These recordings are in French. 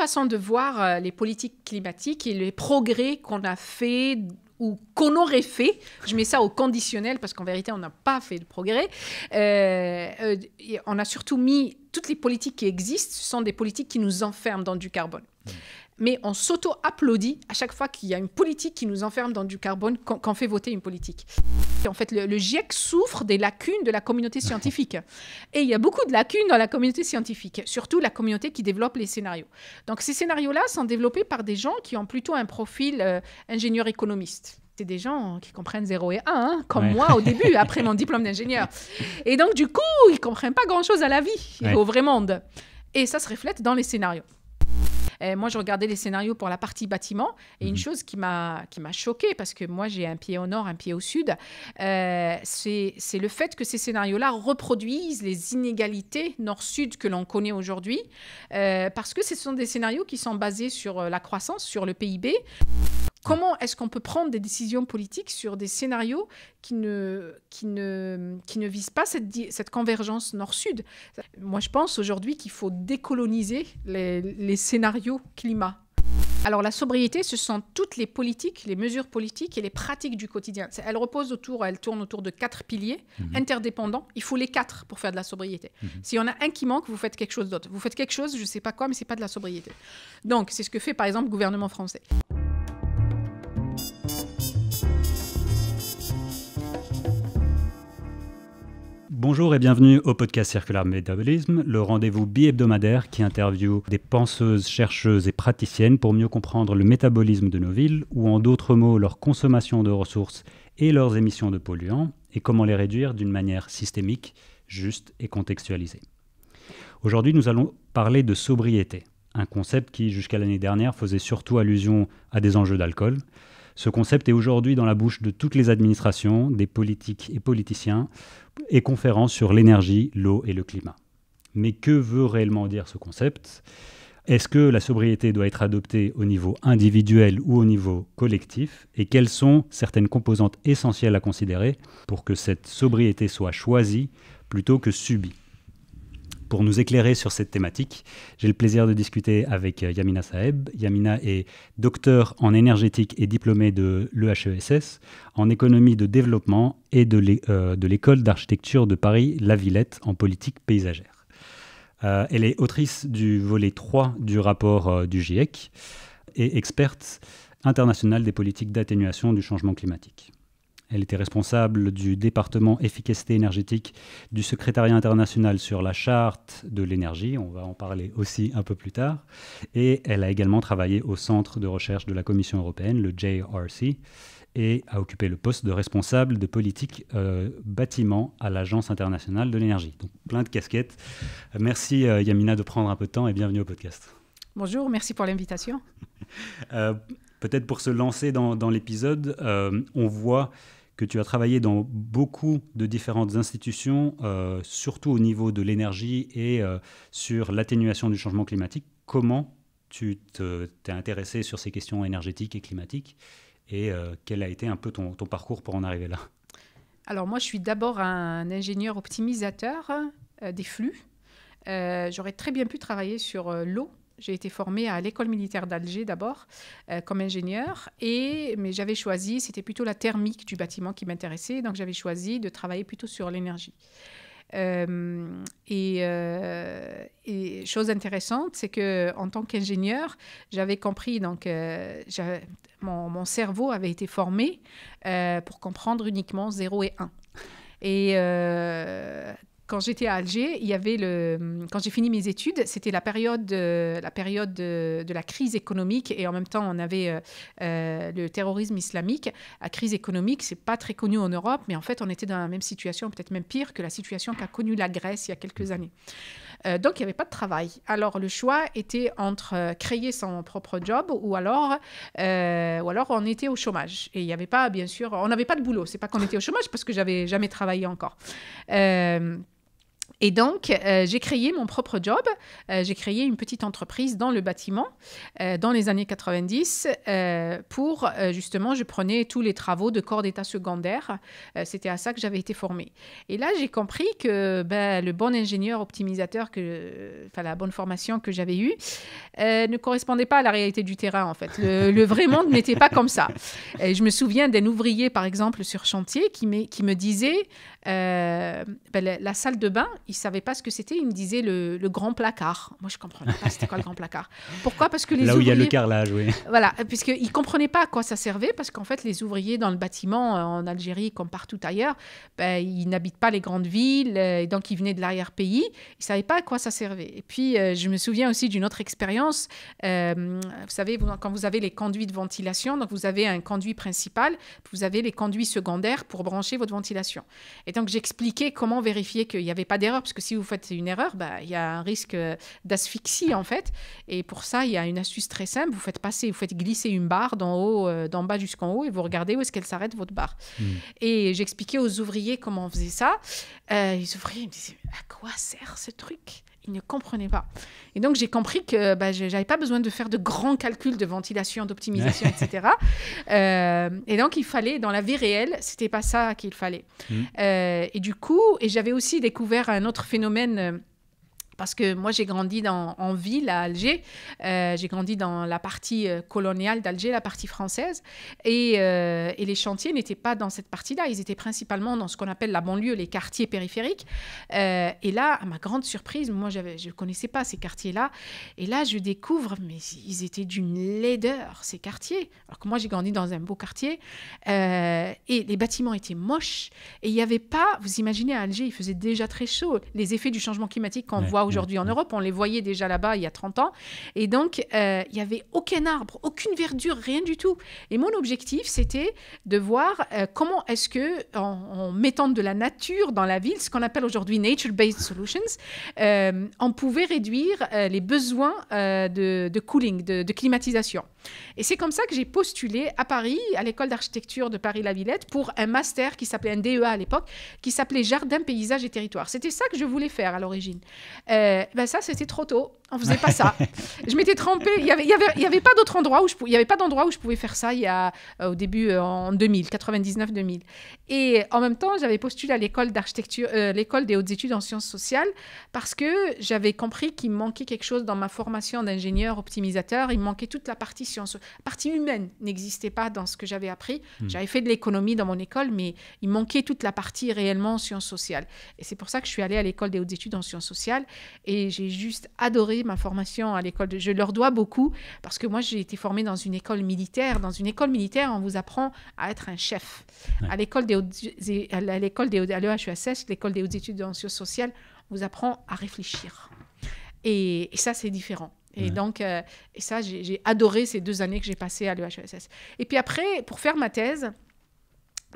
façon de voir euh, les politiques climatiques et les progrès qu'on a fait ou qu'on aurait fait, je mets ça au conditionnel parce qu'en vérité, on n'a pas fait de progrès. Euh, euh, on a surtout mis toutes les politiques qui existent, ce sont des politiques qui nous enferment dans du carbone. Mmh mais on s'auto-applaudit à chaque fois qu'il y a une politique qui nous enferme dans du carbone, qu'on fait voter une politique. Et en fait, le, GIEC souffre des lacunes de la communauté scientifique. Et il y a beaucoup de lacunes dans la communauté scientifique, surtout la communauté qui développe les scénarios. Donc ces scénarios-là sont développés par des gens qui ont plutôt un profil euh, ingénieur économiste c'est des gens qui comprennent 0 et 1, hein, comme moi au début, après mon diplôme d'ingénieur. Et donc, du coup, ils comprennent pas grand-chose à la vie, au vrai monde. Et ça se reflète dans les scénarios. Euh, moi, je regardais les scénarios pour la partie bâtiment. Et une mhm. chose qui m'a choquée, parce que moi, j'ai un pied au nord, un pied au sud, euh, c'est le fait que ces scénarios-là reproduisent les inégalités nord-sud que l'on connaît aujourd'hui, euh, parce que ce sont des scénarios qui sont basés sur la croissance, sur le PIB. Comment est-ce qu'on peut prendre des décisions politiques sur des scénarios qui ne, qui ne, visent pas cette, convergence nord-sud Moi, je pense aujourd'hui qu'il faut décoloniser les, scénarios climat. Alors la sobriété, ce sont toutes les politiques, les mesures politiques et les pratiques du quotidien. Elle repose autour, elle tourne autour de quatre piliers mhm. interdépendants. Il faut les quatre pour faire de la sobriété. Mhm. S'il y en a un qui manque, vous faites quelque chose d'autre. Vous faites quelque chose, je ne sais pas quoi, mais n'est pas de la sobriété. Donc c'est ce que fait par exemple le gouvernement français. Bonjour et bienvenue au podcast Circular Métabolisme, le rendez-vous bi-hebdomadaire qui interviewe des penseuses, chercheuses et praticiennes pour mieux comprendre le métabolisme de nos villes, ou en d'autres mots leur consommation de ressources et leurs émissions de polluants, et comment les réduire d'une manière systémique, juste et contextualisée. Aujourd'hui, nous allons parler de sobriété, un concept qui, jusqu'à l'année dernière, faisait surtout allusion à des enjeux d'alcool. Ce concept est aujourd'hui dans la bouche de toutes les administrations, des politiques et politiciens, et conférences sur l'énergie, l'eau et le climat. Mais que veut réellement dire ce concept Est-ce que la sobriété doit être adoptée au niveau individuel ou au niveau collectif Et quelles sont certaines composantes essentielles à considérer pour que cette sobriété soit choisie plutôt que subie pour nous éclairer sur cette thématique. J'ai le plaisir de discuter avec euh, Yamina Saeb. Yamina est docteur en énergétique et diplômée de l'EHESS, en économie de développement et de euh, l'école d'architecture de Paris-La Villette en politique paysagère. Euh, elle est autrice du volet 3 du rapport du GIEC et experte internationale des politiques d'atténuation du changement climatique. Elle était responsable du département efficacité énergétique du secrétariat international sur la charte de l'énergie, on va en parler aussi un peu plus tard, et elle a également travaillé au centre de recherche de la Commission européenne, le JRC, et a occupé le poste de responsable de politique euh, bâtiment à l'Agence internationale de l'énergie. Donc plein de casquettes. Merci euh, Yamina de prendre un peu de temps et bienvenue au podcast. Bonjour, merci pour l'invitation. Euh, peut-être pour se lancer dans l'épisode, on voit que tu as travaillé dans beaucoup de différentes institutions, euh, surtout au niveau de l'énergie et euh, sur l'atténuation du changement climatique. Comment tu t'es intéressé sur ces questions énergétiques et climatiques et euh, quel a été un peu ton parcours pour en arriver là Alors moi, je suis d'abord un ingénieur optimisateur des flux. J'aurais très bien pu travailler sur l'eau j'ai été formée à l'école militaire d'Alger d'abord euh, comme ingénieur, et, mais j'avais choisi, c'était plutôt la thermique du bâtiment qui m'intéressait, donc j'avais choisi de travailler plutôt sur l'énergie. Euh, euh, et, chose intéressante, c'est que en tant qu'ingénieur, j'avais compris, donc mon, cerveau avait été formé pour comprendre uniquement 0 et 1. Et quand j'étais à Alger, il y avait le, quand j'ai fini mes études, c'était la période, euh, la période euh, de, la crise économique et en même temps on avait euh, le terrorisme islamique. La crise économique, c'est pas très connu en Europe, mais en fait on était dans la même situation, peut-être même pire que la situation qu'a connue la Grèce il y a quelques mm. années. donc il n'y avait pas de travail. Alors le choix était entre créer son propre job ou alors, ou alors on était au chômage. Et il n'y avait pas, bien sûr, on n'avait pas de boulot. C'est pas qu'on était au chômage parce que j'avais jamais travaillé encore. Et donc, euh, j'ai créé mon propre job. Euh, j'ai créé une petite entreprise dans le bâtiment euh, dans les années 90 pour justement, je prenais tous les travaux de corps d'état secondaire. C'était à ça que j'avais été formée. Et là, j'ai compris que ben, le bon ingénieur optimisateur, que, enfin la bonne formation que j'avais eue, ne correspondait pas à la réalité du terrain en fait. Le, vrai monde n'était pas comme ça. Et je me souviens d'un ouvrier, par exemple, sur chantier qui me disait euh, ben, la, salle de bain, il ne savait pas ce que c'était. Il me disait le, grand placard. Moi, je ne comprenais pas c'était quoi le grand placard. Pourquoi Parce que les Là où il y a le carrelage, oui. Voilà, puisqu'ils ne comprenaient pas à quoi ça servait, parce qu'en fait, les ouvriers dans le bâtiment, euh, en Algérie comme partout ailleurs, ben, ils n'habitent pas les grandes villes, euh, donc ils venaient de l'arrière-pays. Ils ne savaient pas à quoi ça servait. Et puis, je me souviens aussi d'une autre expérience. vous savez, quand vous avez les conduits de ventilation, donc vous avez un conduit principal, vous avez les conduits secondaires pour brancher votre ventilation. Et donc, j'expliquais comment vérifier qu'il n'y avait pas d'erreur, parce que si vous faites une erreur, bah, il y a un risque euh, d'asphyxie, en fait. Et pour ça, il y a une astuce très simple. Vous faites passer, vous faites glisser une barre d'en haut, euh, d'en bas jusqu'en haut, et vous regardez où est-ce qu'elle s'arrête, votre barre. Hmm. Et j'expliquais aux ouvriers comment on faisait ça. Euh, les ouvriers me disaient, à quoi sert ce truc il ne comprenait pas. Et donc j'ai compris que bah, je n'avais pas besoin de faire de grands calculs de ventilation, d'optimisation, etc. Euh, et donc il fallait, dans la vie réelle, c'était pas ça qu'il fallait. Hmm. Euh, et du coup, et j'avais aussi découvert un autre phénomène euh, parce que moi j'ai grandi dans, en ville à Alger, euh, j'ai grandi dans la partie euh, coloniale d'Alger, la partie française, euh, et, les chantiers n'étaient pas dans cette partie-là, ils étaient principalement dans ce qu'on appelle la banlieue, les quartiers périphériques. et là, à ma grande surprise, moi je ne connaissais pas ces quartiers-là, et là je découvre, mais ils étaient d'une laideur, ces quartiers, alors que moi j'ai grandi dans un beau quartier, et les bâtiments étaient moches, et il n'y avait pas, vous imaginez à Alger, il faisait déjà très chaud, les effets du changement climatique qu'on voit aujourd'hui en mm. Europe. On les voyait déjà là-bas il y a 30 ans. Et donc, euh, il n'y avait aucun arbre, aucune verdure, rien du tout. Et mon objectif, c'était de voir euh, comment est-ce que, en, mettant de la nature dans la ville, ce qu'on appelle aujourd'hui nature-based solutions, euh, on pouvait réduire les besoins de, cooling, de climatisation. Et c'est comme ça que j'ai postulé à Paris, à l'école d'architecture de paris la pour un master qui s'appelait un DEA à l'époque, qui s'appelait Jardin, Paysage et Territoire. C'était ça que je voulais faire à l'origine. Euh, ben ça, c'était trop tôt on faisait pas ça. je m'étais trempée. Il y avait, il avait, pas d'autre endroit où je pouvais, il y avait pas d'endroit où je pouvais faire ça. Il y a, euh, au début euh, en 2000, 99-2000. Et en même temps, j'avais postulé à l'école d'architecture, euh, l'école des hautes études en sciences sociales, parce que j'avais compris qu'il manquait quelque chose dans ma formation d'ingénieur optimisateur. Il manquait toute la partie science, partie humaine n'existait pas dans ce que j'avais appris. Hmm. J'avais fait de l'économie dans mon école, mais il manquait toute la partie réellement sciences sociales. Et c'est pour ça que je suis allée à l'école des hautes études en sciences sociales et j'ai juste adoré ma formation à l'école Je leur dois beaucoup parce que moi, j'ai été formée dans une école militaire. Dans une école militaire, on vous apprend à être un chef. À l'école des à l'école des e l'école des hautes études en sciences sociales, on vous apprend à réfléchir. Et, ça, c'est différent. Et donc, euh, ça, j'ai adoré ces deux années que j'ai passées à l'EHSS. E et puis après, pour faire ma thèse,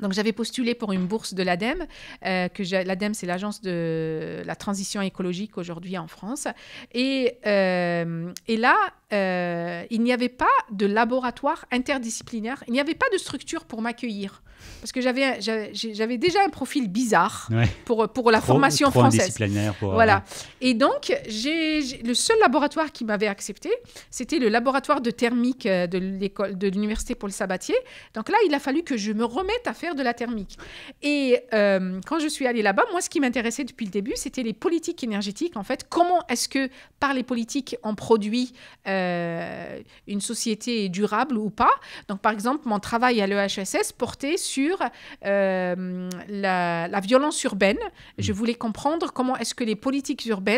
donc j'avais postulé pour une bourse de l'ADEME, euh, que l'ADEME c'est l'agence de la transition écologique aujourd'hui en France. Et, euh, là, euh, il n'y avait pas de laboratoire interdisciplinaire, il n'y avait pas de structure pour m'accueillir. Parce que j'avais, j'avais déjà un profil bizarre pour, pour la formation française. Pour, voilà. Et donc, j'ai, le seul laboratoire qui m'avait accepté, c'était le laboratoire de thermique de, l'école, de l'Université Paul Sabatier. Donc là, il a fallu que je me remette à faire de la thermique. Et euh, quand je suis allée là-bas, moi, ce qui m'intéressait depuis le début, c'était les politiques énergétiques. En fait, comment est-ce que par les politiques, on produit euh, une société durable ou pas Donc, par exemple, mon travail à l'EHSS portait sur euh, la, violence urbaine. Je mmh. voulais comprendre comment est-ce que les politiques urbaines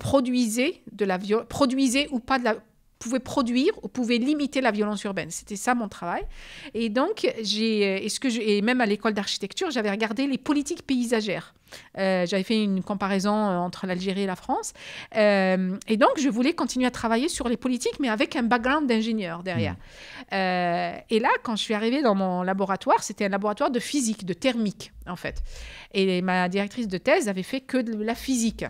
produisaient de la produisaient ou pas de la pouvait produire ou pouvait limiter la violence urbaine. C'était ça mon travail. Et donc, j'ai, est-ce euh, que même à l'école d'architecture, j'avais regardé les politiques paysagères. Euh, j'avais fait une comparaison euh, entre l'Algérie et la France. et donc, je voulais continuer à travailler sur les politiques, mais avec un background d'ingénieur derrière. Mmh. et là, quand je suis arrivée dans mon laboratoire, c'était un laboratoire de physique, de thermique, en fait. Et ma directrice de thèse avait fait que de la physique.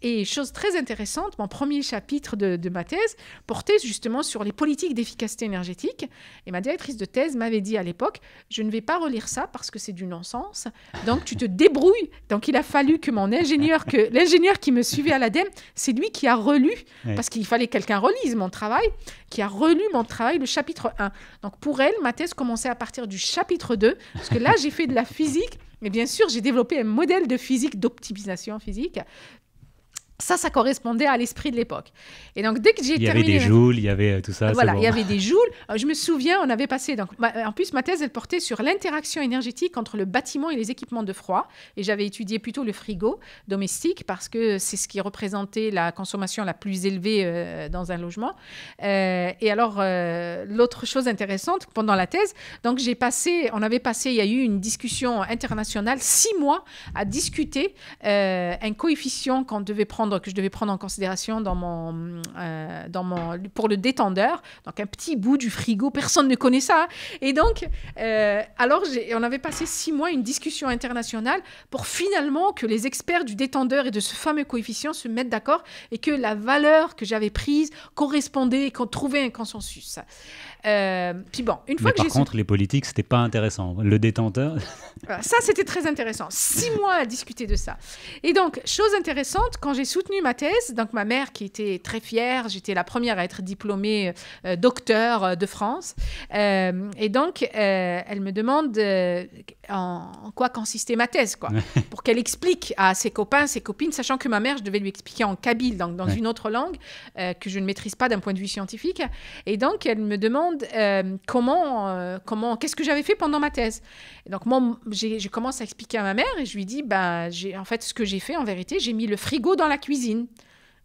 Et chose très intéressante, mon premier chapitre de, ma thèse portait justement sur les politiques d'efficacité énergétique. Et ma directrice de thèse m'avait dit à l'époque, je ne vais pas relire ça parce que c'est du non-sens. Donc tu te débrouilles. Donc il a fallu que mon ingénieur, que l'ingénieur qui me suivait à l'ADEME, c'est lui qui a relu, parce qu'il fallait que quelqu'un relise mon travail, qui a relu mon travail, le chapitre 1. Donc pour elle, ma thèse commençait à partir du chapitre 2, parce que là j'ai fait de la physique. Mais bien sûr, j'ai développé un modèle de physique, d'optimisation physique, ça, ça correspondait à l'esprit de l'époque. Et donc, dès que j'ai terminé... Euh, il y avait des joules, il y avait tout ça. Voilà, il y avait des joules. Je me souviens, on avait passé... Donc, en plus, ma thèse, elle portait sur l'interaction énergétique entre le bâtiment et les équipements de froid. Et j'avais étudié plutôt le frigo domestique parce que c'est ce qui représentait la consommation la plus élevée euh, dans un logement. Euh, et alors, l'autre chose intéressante, pendant la thèse, donc j'ai passé... On avait passé, il y a eu une discussion internationale, six mois à discuter un coefficient qu'on devait prendre que je devais prendre en considération dans mon, euh, dans mon, pour le détendeur. Donc, un petit bout du frigo. Personne ne connaît ça. Et donc, euh, alors, on avait passé six mois une discussion internationale pour finalement que les experts du détendeur et de ce fameux coefficient se mettent d'accord et que la valeur que j'avais prise correspondait et qu'on trouvait un consensus. Euh, puis bon, une fois Mais par contre, les politiques, c'était pas intéressant. Le détenteur. ça, c'était très intéressant. Six mois à discuter de ça. Et donc, chose intéressante, quand j'ai soutenu ma thèse, donc ma mère qui était très fière, j'étais la première à être diplômée euh, docteur euh, de France, et donc elle me demande en quoi consistait ma thèse, pour qu'elle explique à ses copains, ses copines, sachant que ma mère, je devais lui expliquer en kabyle, donc dans une autre langue euh, que je ne maîtrise pas d'un point de vue scientifique. Et donc, elle me demande euh, comment, euh, comment, qu'est-ce que j'avais fait pendant ma thèse. donc, moi, je commence à expliquer à ma mère et je lui dis, bah, en fait, ce que j'ai fait, en vérité, j'ai mis le frigo dans la cuisine.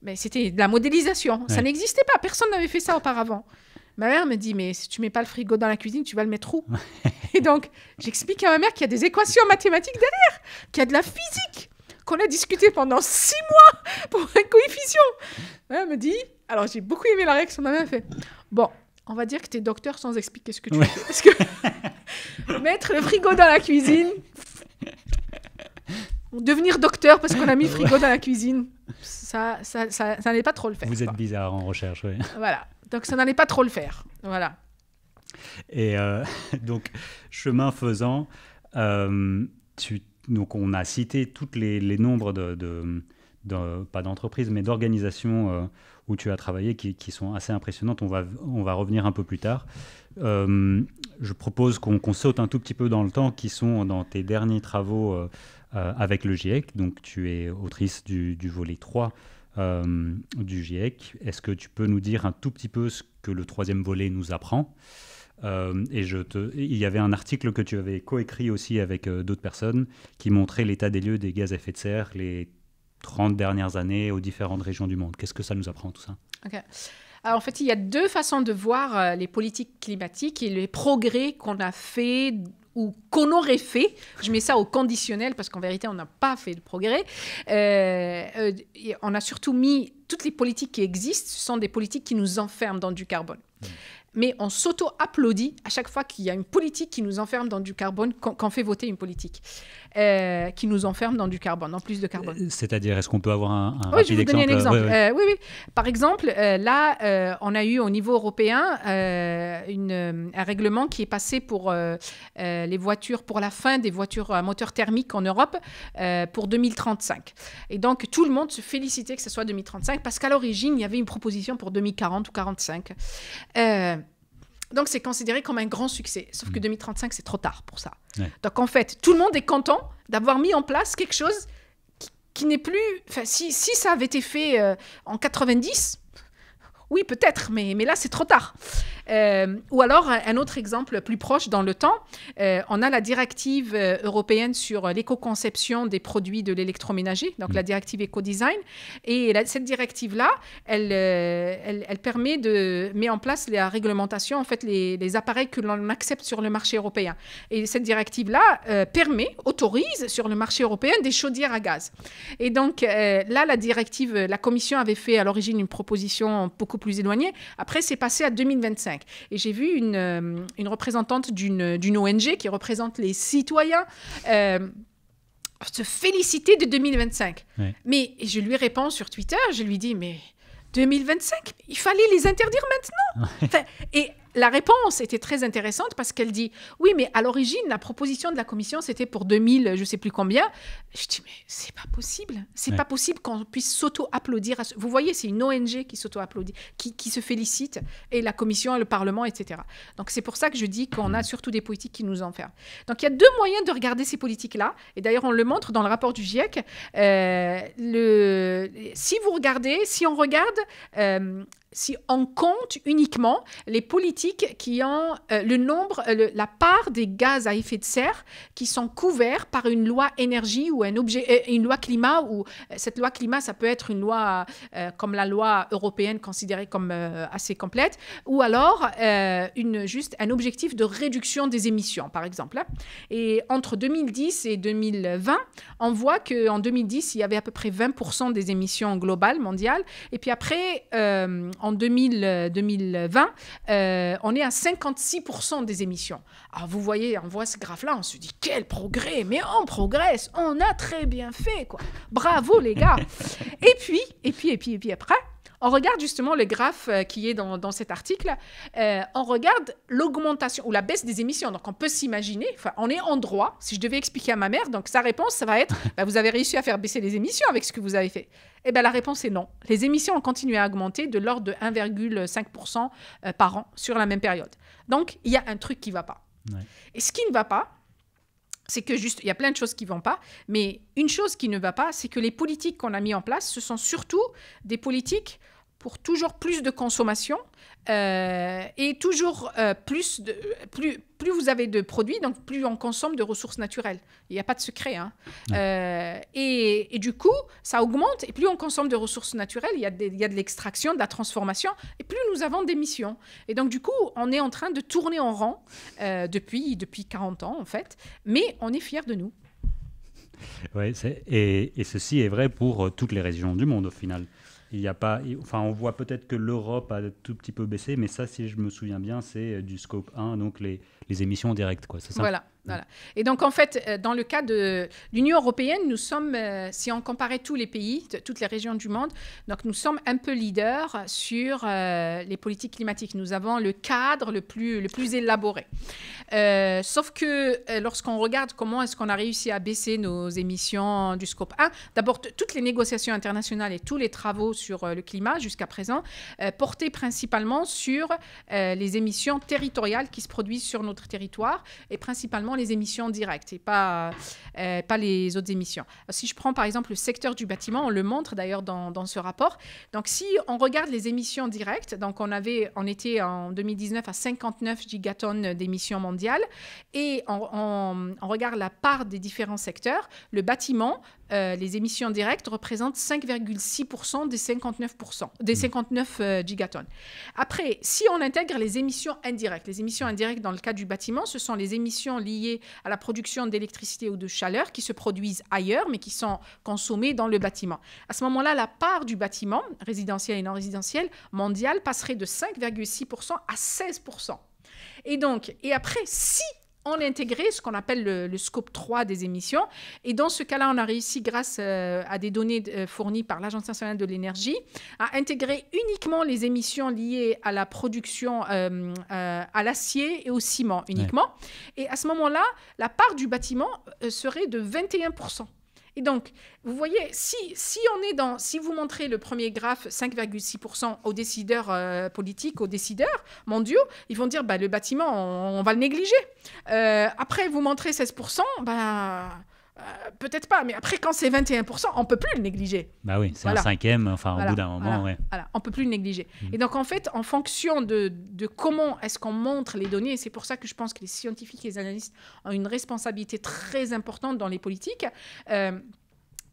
Mais c'était de la modélisation. Ça n'existait pas. Personne n'avait fait ça auparavant. Ma mère me dit, mais si tu mets pas le frigo dans la cuisine, tu vas le mettre où Et donc, j'explique à ma mère qu'il y a des équations mathématiques derrière, qu'il y a de la physique, qu'on a discuté pendant six mois pour un coefficient. Ma me dit, alors j'ai beaucoup aimé la réaction de ma mère, fait, bon, on va dire que tu es docteur sans expliquer ce que tu fais. Parce que mettre le frigo dans la cuisine, devenir docteur parce qu'on a mis le frigo dans la cuisine, ça, ça, n'est pas trop le fait. Vous êtes bizarre en recherche, oui. Voilà. Donc ça n'allait pas trop le faire. Voilà. Et euh, donc, chemin faisant, euh, donc on a cité tous les, nombres de, pas d'entreprises, mais d'organisations euh, où tu as travaillé qui, sont assez impressionnantes. On va, revenir un peu plus tard. je propose qu'on saute un tout petit peu dans le temps, qui sont dans tes derniers travaux avec le GIEC. Donc, tu es autrice du, du volet 3 euh, du GIEC. Est-ce que tu peux nous dire un tout petit peu ce que le troisième volet nous apprend euh, et je te... il y avait un article que tu avais coécrit aussi avec euh, d'autres personnes qui montrait l'état des lieux des gaz à effet de serre les 30 dernières années aux différentes régions du monde. Qu'est-ce que ça nous apprend tout ça en fait, il y a deux façons de voir les politiques climatiques et les progrès qu'on a fait ou qu'on aurait fait, je mets ça au conditionnel parce qu'en vérité, on n'a pas fait de progrès, euh, euh, on a surtout mis toutes les politiques qui existent, ce sont des politiques qui nous enferment dans du carbone. Hmm. Mais on s'auto-applaudit à chaque fois qu'il y a une politique qui nous enferme dans du carbone, qu'on fait voter une politique. Euh, qui nous enferment dans du carbone, en plus de carbone. Euh, c'est-à-dire, est-ce qu'on peut avoir un, un oui, je vais vous donner exemple. un exemple. Euh, oui, oui. Par exemple, là, on a eu au niveau européen une, un règlement qui est passé pour les voitures, pour la fin des voitures à moteur thermique en Europe pour 2035. Et donc, tout le monde se félicitait que ce soit 2035 parce qu'à l'origine, il y avait une proposition pour 2040 ou 45. Donc c'est considéré comme un grand succès. Sauf que 2035, mm. c'est trop tard pour ça. Donc en fait, tout le monde est content d'avoir mis en place quelque chose qui, n'est plus... Enfin, si, ça avait été fait euh, en 90, oui, peut-être, mais, mais là, c'est trop tard. Euh, ou alors, un autre exemple plus proche dans le temps, euh, on a la directive euh, européenne sur l'éco-conception des produits de l'électroménager, donc mm. la directive éco-design. Et cette directive-là, elle, elle, permet de mettre en place la réglementation, en fait, les, appareils que l'on accepte sur le marché européen. Et cette directive-là permet, autorise sur le marché européen des chaudières à gaz. Et donc, là, la directive, la Commission avait fait à l'origine une proposition beaucoup plus éloignée. Après, c'est passé à 2025. Et j'ai vu une, euh, représentante d'une ONG qui représente les citoyens. Euh, se féliciter de 2025. Mais je lui réponds sur Twitter, je lui dis, mais 2025, il fallait les interdire maintenant. la réponse était très intéressante parce qu'elle dit Oui, mais à l'origine, la proposition de la commission, c'était pour 2000, je ne sais plus combien. Je dis Mais c'est pas possible. C'est pas possible qu'on puisse s'auto-applaudir. Vous voyez, c'est une ONG qui s'auto-applaudit, qui, se félicite, et la commission, et le parlement, etc. Donc c'est pour ça que je dis qu'on a hmm. surtout des politiques qui nous enferment. Donc il y a deux moyens de regarder ces politiques-là. Et d'ailleurs, on le montre dans le rapport du GIEC. Euh, si vous regardez, si on regarde euh, si on compte uniquement les politiques qui ont euh, le nombre, euh, la part des gaz à effet de serre qui sont couverts par une loi énergie ou un objet, euh, une loi climat, ou cette loi climat, ça peut être une loi comme la loi européenne considérée comme assez complète, ou alors une, juste un objectif de réduction des émissions, par exemple. Hein. Et entre 2010 et 2020, on voit qu'en 2010, il y avait à peu près 20% des émissions globales, mondiales, et puis après en 2020, euh, euh, on est à 56% des émissions. Alors vous voyez, on voit ce graphe-là, on se dit quel progrès, mais on progresse, on a très bien fait, quoi. Bravo les gars. et puis, et puis, et puis, et puis après, on regarde justement le graphe euh, qui est dans, cet article, euh, on regarde l'augmentation ou la baisse des émissions. Donc on peut s'imaginer, on est en droit, si je devais expliquer à ma mère, donc sa réponse, ça va être, bah, vous avez réussi à faire baisser les émissions avec ce que vous avez fait. Eh bien, la réponse est non. Les émissions ont continué à augmenter de l'ordre de 1,5% euh, par an sur la même période. Donc, il y a un truc qui ne va pas. Et ce qui ne va pas, c'est que juste, il y a plein de choses qui ne vont pas, mais une chose qui ne va pas, c'est que les politiques qu'on a mises en place, ce sont surtout des politiques pour toujours plus de consommation euh, et toujours euh, plus, de, plus, plus vous avez de produits, donc plus on consomme de ressources naturelles. Il n'y a pas de secret. Hein. Euh, et, du coup, ça augmente et plus on consomme de ressources naturelles, il y a, de l'extraction, de la transformation et plus nous avons d'émissions. Et donc du coup, on est en train de tourner en rang depuis, depuis 40 ans en fait, mais on est fiers de nous. Ouais, et, ceci est vrai pour toutes les régions du monde au final. Il y a pas, enfin, on voit peut-être que l'Europe a tout petit peu baissé, mais ça, si je me souviens bien, c'est euh, du scope 1, donc les, les émissions directes. Quoi, ça voilà. Et donc, en fait, euh, dans le cas de l'Union européenne, nous sommes, euh, si on comparait tous les pays, toutes les régions du monde, donc nous sommes un peu leaders sur euh, les politiques climatiques. Nous avons le cadre le plus, le plus élaboré. sauf que lorsqu'on regarde comment est-ce qu'on a réussi à baisser nos émissions du scope 1, d'abord, toutes les négociations internationales et tous les travaux sur le climat jusqu'à présent portaient principalement sur les émissions territoriales qui se produisent sur notre territoire et principalement les émissions directes et pas, euh, pas les autres émissions. Si je prends par exemple le secteur du bâtiment, on le montre d'ailleurs dans, ce rapport. Donc si on regarde les émissions directes, donc on, avait, en était en 2019 à 59 gigatonnes d'émissions mondiales et on, on regarde la part des différents secteurs, le bâtiment euh, les émissions directes représentent 5,6% des 59%, des 59 mmh. euh, gigatonnes. Après, si on intègre les émissions indirectes, les émissions indirectes dans le cas du bâtiment, ce sont les émissions liées à la production d'électricité ou de chaleur qui se produisent ailleurs, mais qui sont consommées dans le bâtiment. À ce moment-là, la part du bâtiment, résidentiel et non résidentiel, mondial, passerait de 5,6% à 16%. Et donc, et après, si on a intégré ce qu'on appelle le, scope 3 des émissions. Et dans ce cas-là, on a réussi, grâce euh, à des données euh, fournies par l'Agence nationale de l'énergie, à intégrer uniquement les émissions liées à la production euh, à l'acier et au ciment uniquement. Et à ce moment-là, la part du bâtiment serait de 21%. Et donc, vous voyez, si, si on est dans, si vous montrez le premier graphe 5,6% aux décideurs euh, politiques, aux décideurs mondiaux, ils vont dire, bah, le bâtiment, on, va le négliger. Euh, après, vous montrez 16%, ben... Bah, euh, peut-être pas, mais après, quand c'est 21%, on peut plus le négliger. Bah oui, c'est un cinquième, enfin, au bout d'un moment, voilà, on peut plus le négliger. Mm. Et donc, en fait, en fonction de, comment est-ce qu'on montre les données, et c'est pour ça que je pense que les scientifiques et les analystes ont une responsabilité très importante dans les politiques, euh,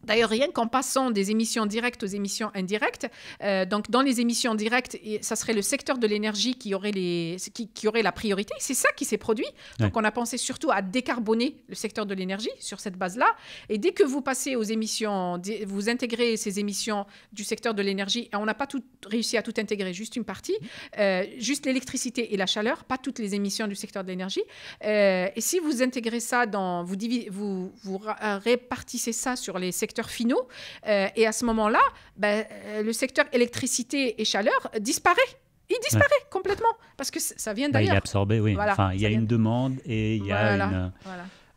D'ailleurs, rien qu'en passant des émissions directes aux émissions indirectes, euh, donc dans les émissions directes, ça serait le secteur de l'énergie qui, aurait qui, aurait la priorité. C'est ça qui s'est produit. Donc on a pensé surtout à décarboner le secteur de l'énergie sur cette base-là. Et dès que vous passez aux émissions, vous intégrez ces émissions du secteur de l'énergie, et on n'a pas tout, réussi à tout intégrer, juste une partie, euh, juste l'électricité et la chaleur, pas toutes les émissions du secteur de l'énergie. Euh, et si vous intégrez ça dans, vous, vous, vous répartissez ça sur les secteurs finaux. Euh, et à ce moment-là, ben, euh, le secteur électricité et chaleur disparaît. Il disparaît complètement parce que ça vient bah, d'ailleurs. il est oui. enfin, il y a une demande et il y a une.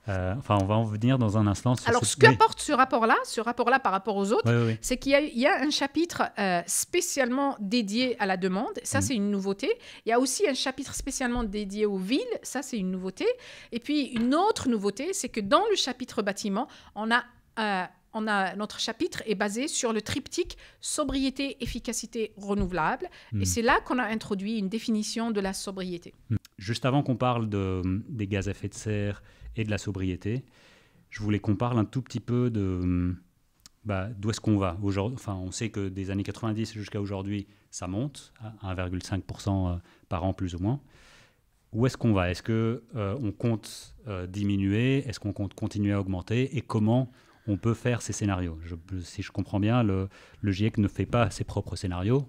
Euh, enfin, on va en venir dans un instant. Alors, ce, que qu'apporte ce rapport-là, ce rapport-là par rapport aux autres, c'est qu'il y, a un chapitre spécialement dédié à la demande. Ça, mm. c'est une nouveauté. Il y a aussi un chapitre spécialement dédié aux villes. Ça, c'est une nouveauté. Et puis, une autre nouveauté, c'est que dans le chapitre bâtiment, on a un a, notre chapitre est basé sur le triptyque sobriété, efficacité, renouvelable. Et hmm. c'est là qu'on a introduit une définition de la sobriété. Hmm. Juste avant qu'on parle de, des gaz à effet de serre et de la sobriété, je voulais qu'on parle un tout petit peu de bah, d'où est-ce qu'on va. enfin, on sait que des années 90 jusqu'à aujourd'hui, ça monte à 1,5% euh, par an plus ou moins. Où est-ce qu'on va Est-ce qu'on euh, on compte euh, diminuer Est-ce qu'on compte continuer à augmenter Et comment on peut faire ces scénarios. si je comprends bien, le, GIEC e ne fait pas ses propres scénarios.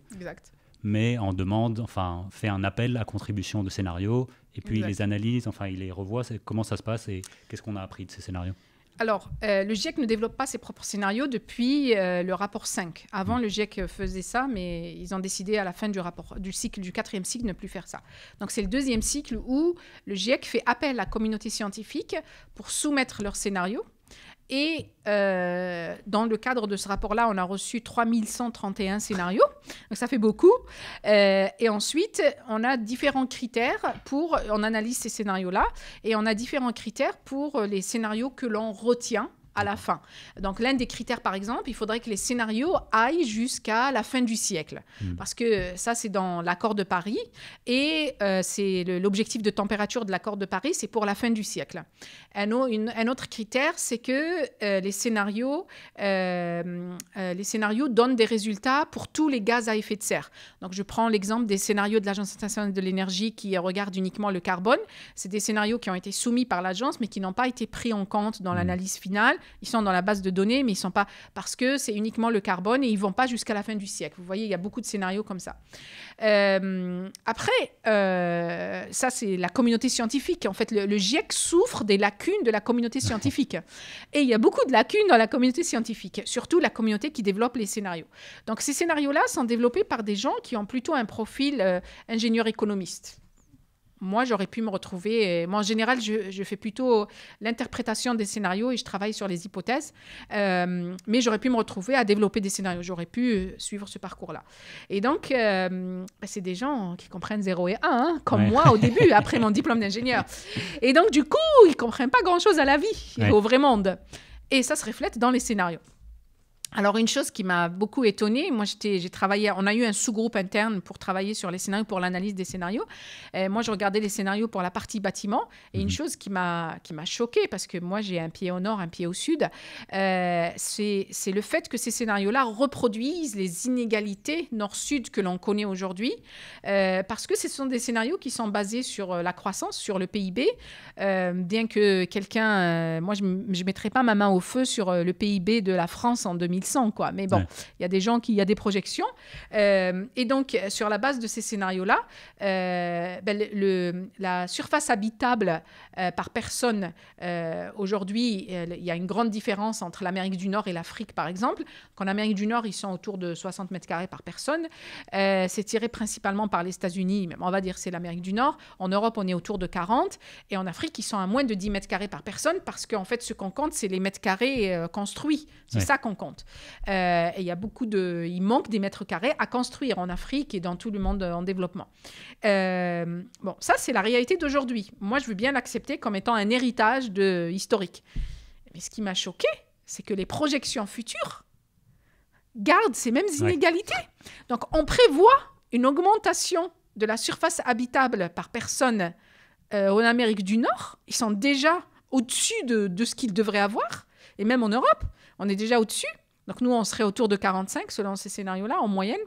Mais en demande, enfin, fait un appel à contribution de scénarios, et puis il les analyse, enfin, il les revoit, comment ça se passe et qu'est-ce qu'on a appris de ces scénarios alors, euh, le GIEC ne développe pas ses propres scénarios depuis euh, le rapport 5. Avant, hmm. le GIEC faisait ça, mais ils ont décidé à la fin du, rapport, du cycle, du quatrième cycle, de ne plus faire ça. Donc, c'est le deuxième cycle où le GIEC fait appel à la communauté scientifique pour soumettre leurs scénarios et euh, dans le cadre de ce rapport-là, on a reçu 3131 scénarios, donc ça fait beaucoup. Euh, et ensuite, on a différents critères pour, on analyse ces scénarios-là, et on a différents critères pour les scénarios que l'on retient à la fin. Donc l'un des critères, par exemple, il faudrait que les scénarios aillent jusqu'à la fin du siècle, hmm. parce que euh, ça, c'est dans l'accord de Paris, et euh, c'est l'objectif de température de l'accord de Paris, c'est pour la fin du siècle. Un, autre critère, c'est que euh, les, scénarios, les scénarios donnent des résultats pour tous les gaz à effet de serre. Donc je prends l'exemple des scénarios de l'Agence internationale de l'énergie qui regarde uniquement le carbone. C'est des scénarios qui ont été soumis par l'agence, mais qui n'ont pas été pris en compte dans hmm. l'analyse finale ils sont dans la base de données, mais ils sont pas parce que c'est uniquement le carbone et ils vont pas jusqu'à la fin du siècle. Vous voyez, il y a beaucoup de scénarios comme ça. Euh, après, euh, ça c'est la communauté scientifique. En fait, le, GIEC souffre des lacunes de la communauté scientifique. Et il y a beaucoup de lacunes dans la communauté scientifique, surtout la communauté qui développe les scénarios. Donc ces scénarios-là sont développés par des gens qui ont plutôt un profil euh, ingénieur économiste moi, j'aurais pu me retrouver. Euh, moi, en général, je, fais plutôt l'interprétation des scénarios et je travaille sur les hypothèses. Euh, mais j'aurais pu me retrouver à développer des scénarios. J'aurais pu euh, suivre ce parcours-là. Et donc, bah, c'est des gens qui comprennent 0 et 1, hein, comme moi au début, après mon diplôme d'ingénieur. Et donc, du coup, ils comprennent pas grand-chose à la vie, au vrai monde. Et ça se reflète dans les scénarios. Alors une chose qui m'a beaucoup étonnée, moi j'ai travaillé, on a eu un sous-groupe interne pour travailler sur les scénarios, pour l'analyse des scénarios. moi je regardais les scénarios pour la partie bâtiment et une mhm. chose qui m'a qui choquée parce que moi j'ai un pied au nord, un pied au sud, euh, c'est le fait que ces scénarios-là reproduisent les inégalités nord-sud que l'on connaît aujourd'hui euh, parce que ce sont des scénarios qui sont basés sur euh, la croissance, sur le PIB. bien que quelqu'un, moi je ne mettrais pas ma main au feu sur le PIB de la France en 2000 quoi. Mais bon, il y a des gens qui, il y a des projections. Euh, et donc, sur la base de ces scénarios-là, euh, ben, le, la surface habitable euh, par personne, aujourd'hui, il y a une grande différence entre l'Amérique du Nord et l'Afrique, par exemple. Qu'en Amérique du Nord, ils sont autour de 60 mètres carrés par personne. c'est tiré principalement par les États-Unis, mais on va dire c'est l'Amérique du Nord. En Europe, on est autour de 40. Et en Afrique, ils sont à moins de 10 mètres carrés par personne parce qu'en fait, ce qu'on compte, c'est les mètres carrés construits. C'est ça qu'on compte. Euh, il y a beaucoup de, il manque des mètres carrés à construire en Afrique et dans tout le monde en développement. Euh, bon, ça c'est la réalité d'aujourd'hui. Moi, je veux bien l'accepter comme étant un héritage de historique. Mais ce qui m'a choqué, c'est que les projections futures gardent ces mêmes inégalités. Donc, on prévoit une augmentation de la surface habitable par personne euh, en Amérique du Nord. Ils sont déjà au-dessus de, de, ce qu'ils devraient avoir. Et même en Europe, on est déjà au-dessus. Donc nous, on serait autour de 45 selon ces scénarios-là en moyenne.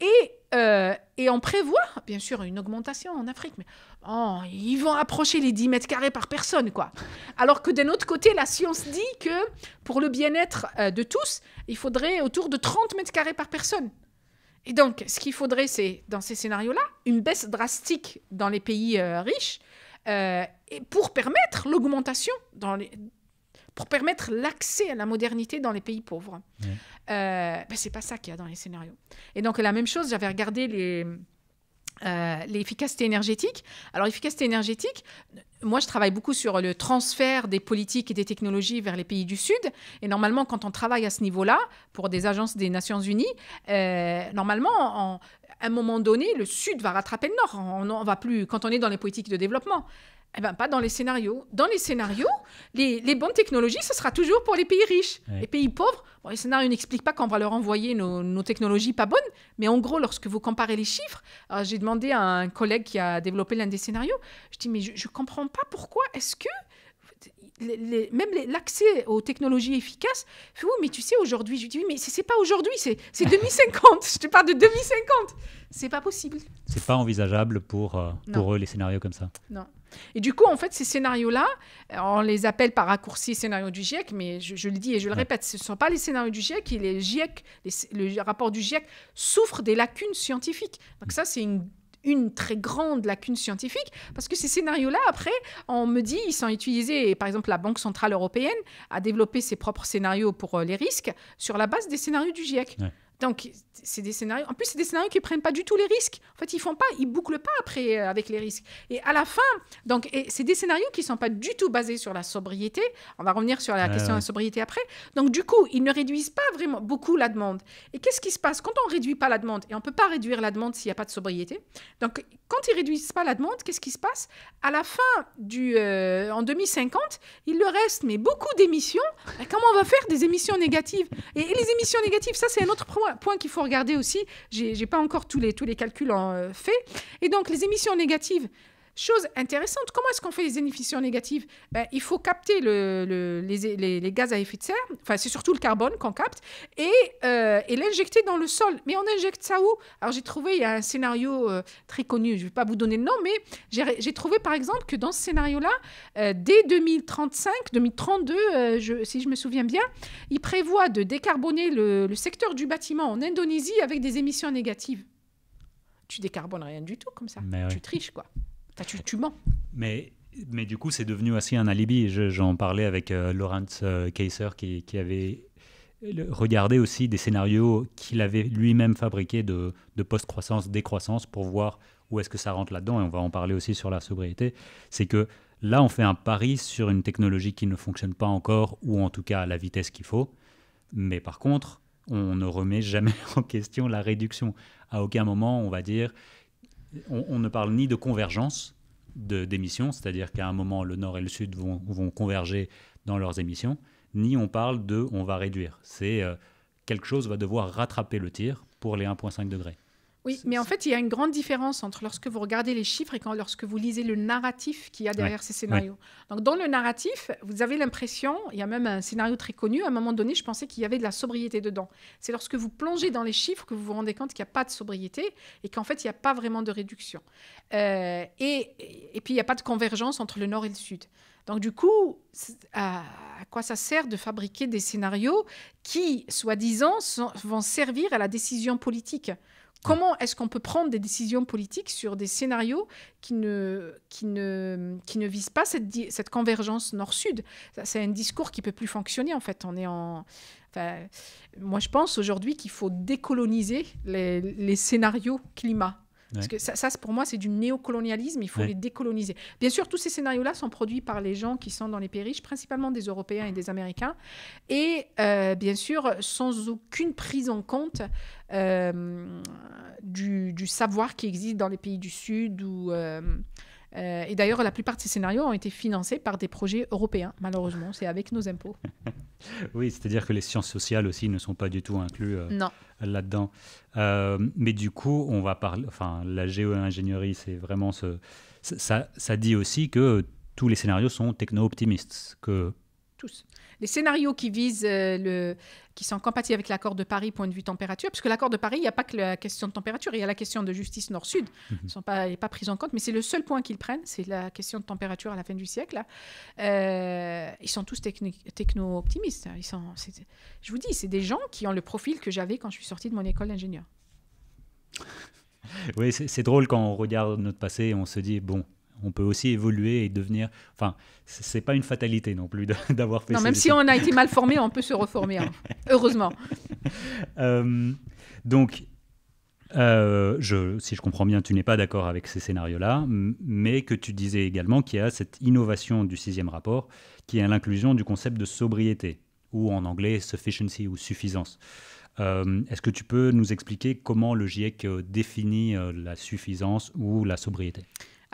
Et, euh, et on prévoit, bien sûr, une augmentation en Afrique. Mais oh, ils vont approcher les 10 mètres carrés par personne, quoi. Alors que d'un autre côté, la science dit que pour le bien-être euh, de tous, il faudrait autour de 30 mètres carrés par personne. Et donc, ce qu'il faudrait, c'est, dans ces scénarios-là, une baisse drastique dans les pays euh, riches et pour permettre l'augmentation dans les, pour permettre l'accès à la modernité dans les pays pauvres. Ce Euh, ben, c'est pas ça qu'il y a dans les scénarios. Et donc la même chose, j'avais regardé les... Euh, l'efficacité énergétique. Alors, l'efficacité énergétique, moi, je travaille beaucoup sur le transfert des politiques et des technologies vers les pays du Sud. Et normalement, quand on travaille à ce niveau-là, pour des agences des Nations Unies, euh, normalement, à un moment donné, le Sud va rattraper le Nord. On, on va plus, quand on est dans les politiques de développement. Eh bien, pas dans les scénarios. Dans les scénarios, les, bonnes technologies, ce sera toujours pour les pays riches. Les pays pauvres, les scénarios n'expliquent pas qu'on va leur envoyer nos, technologies pas bonnes, mais en gros, lorsque vous comparez les chiffres, euh, j'ai demandé à un collègue qui a développé l'un des scénarios, je dis, mais je ne comprends pas pourquoi est-ce que même l'accès aux technologies efficaces, oui, mais tu sais, aujourd'hui, je dis, oui, mais n'est pas aujourd'hui, c'est 2050, je te parle de 2050, c'est pas possible. C'est pas envisageable pour, euh, eux, les scénarios comme ça. Non. Et du coup, en fait, ces scénarios-là, euh, on les appelle par raccourci scénarios du GIEC, mais je, le dis et je le répète, ce ne sont pas les scénarios du GIEC. les GIEC, le rapport du GIEC souffre des lacunes scientifiques. Donc ça, c'est une très grande lacune scientifique, parce que ces scénarios-là, après, on me dit, ils sont utilisés, et par exemple, la Banque Centrale Européenne a développé ses propres scénarios pour euh, les risques sur la base des scénarios du GIEC. Donc, c'est des scénarios. En plus, c'est des scénarios qui prennent pas du tout les risques. En fait, ils font pas, ils bouclent pas après euh, avec les risques. Et à la fin, donc, c'est des scénarios qui sont pas du tout basés sur la sobriété. On va revenir sur la question de la sobriété après. Donc, du coup, ils ne réduisent pas vraiment beaucoup la demande. Et qu'est-ce qui se passe quand on réduit pas la demande Et on peut pas réduire la demande s'il n'y a pas de sobriété. Donc, quand ils réduisent pas la demande, qu'est-ce qui se passe À la fin du, euh, en 2050, il leur reste mais beaucoup d'émissions. Comment on va faire des émissions négatives et, et les émissions négatives, ça c'est un autre problème point, qu'il faut regarder aussi. J'ai pas encore tous les, tous les calculs en, euh, faits. Et donc, les émissions négatives, Chose intéressante, comment est-ce qu'on fait les émissions négatives ben, Il faut capter le, les, gaz à effet de serre, enfin c'est surtout le carbone qu'on capte, et, euh, l'injecter dans le sol. Mais on injecte ça où Alors j'ai trouvé, il y a un scénario euh, très connu, je ne vais pas vous donner le nom, mais j'ai trouvé par exemple que dans ce scénario-là, euh, dès 2035, 2032, je, si je me souviens bien, il prévoit de décarboner le, secteur du bâtiment en Indonésie avec des émissions négatives. Tu décarbones rien du tout comme ça, tu triches quoi tu, mens. Mais mais du coup, c'est devenu aussi un alibi. J'en parlais avec euh, Laurence euh, Kaiser qui, qui, avait regardé aussi des scénarios qu'il avait lui-même fabriqués de, de post-croissance, décroissance pour voir où est-ce que ça rentre là-dedans. Et on va en parler aussi sur la sobriété. C'est que là, on fait un pari sur une technologie qui ne fonctionne pas encore ou en tout cas à la vitesse qu'il faut. Mais par contre, on ne remet jamais en question la réduction. À aucun moment, on va dire on, ne parle ni de convergence de d'émissions, c'est-à-dire qu'à un moment, le Nord et le Sud vont, converger dans leurs émissions, ni on parle de on va réduire. C'est euh, quelque chose va devoir rattraper le tir pour les 1,5 degrés. Oui, mais en fait, il y a une grande différence entre lorsque vous regardez les chiffres et quand, lorsque vous lisez le narratif qu'il y a derrière ces scénarios. Donc, dans le narratif, vous avez l'impression, il y a même un scénario très connu, à un moment donné, je pensais qu'il y avait de la sobriété dedans. C'est lorsque vous plongez dans les chiffres que vous vous rendez compte qu'il n'y a pas de sobriété et qu'en fait, il n'y a pas vraiment de réduction. Euh, et, et puis, il n'y a pas de convergence entre le nord et le sud. Donc du coup, à quoi ça sert de fabriquer des scénarios qui, soi-disant, vont servir à la décision politique Comment est-ce qu'on peut prendre des décisions politiques sur des scénarios qui ne, qui ne, qui ne visent pas cette, convergence nord-sud C'est un discours qui peut plus fonctionner, en fait. On est en... Enfin, moi, je pense aujourd'hui qu'il faut décoloniser les, scénarios climat. Parce que ça, pour moi, c'est du néocolonialisme, il faut les décoloniser. Bien sûr, tous ces scénarios-là sont produits par les gens qui sont dans les pays riches, principalement des Européens et des Américains, et euh, bien sûr, sans aucune prise en compte euh, du, du, savoir qui existe dans les pays du Sud ou euh, euh, et d'ailleurs, la plupart de ces scénarios ont été financés par des projets européens, malheureusement. C'est avec nos impôts. oui, c'est-à-dire que les sciences sociales aussi ne sont pas du tout incluses euh, là-dedans. Euh, mais du coup, on va parler. Enfin, la géo-ingénierie, c'est vraiment ce. Ça, ça dit aussi que tous les scénarios sont techno-optimistes, que tous les scénarios qui visent euh, le, qui sont compatibles avec l'accord de Paris, point de vue température, parce que l'accord de Paris, il n'y a pas que la question de température, il y a la question de justice nord-sud, mhm. il pas, n'est pas pris en compte, mais c'est le seul point qu'ils prennent, c'est la question de température à la fin du siècle. Euh, ils sont tous techno-optimistes. Hein, je vous dis, c'est des gens qui ont le profil que j'avais quand je suis sorti de mon école d'ingénieur. Oui, c'est drôle quand on regarde notre passé on se dit, bon, on peut aussi évoluer et devenir. Enfin, c'est pas une fatalité non plus d'avoir fait. Non, même si on a été mal formé, on peut se reformer, hein. heureusement. Euh, donc, euh, si je comprends bien, tu n'es pas d'accord avec ces scénarios-là, mais que tu disais également qu'il y a cette innovation du sixième rapport, qui est l'inclusion du concept de sobriété, ou en anglais sufficiency ou suffisance. Euh, est-ce que tu peux nous expliquer comment le GIEC définit la suffisance ou la sobriété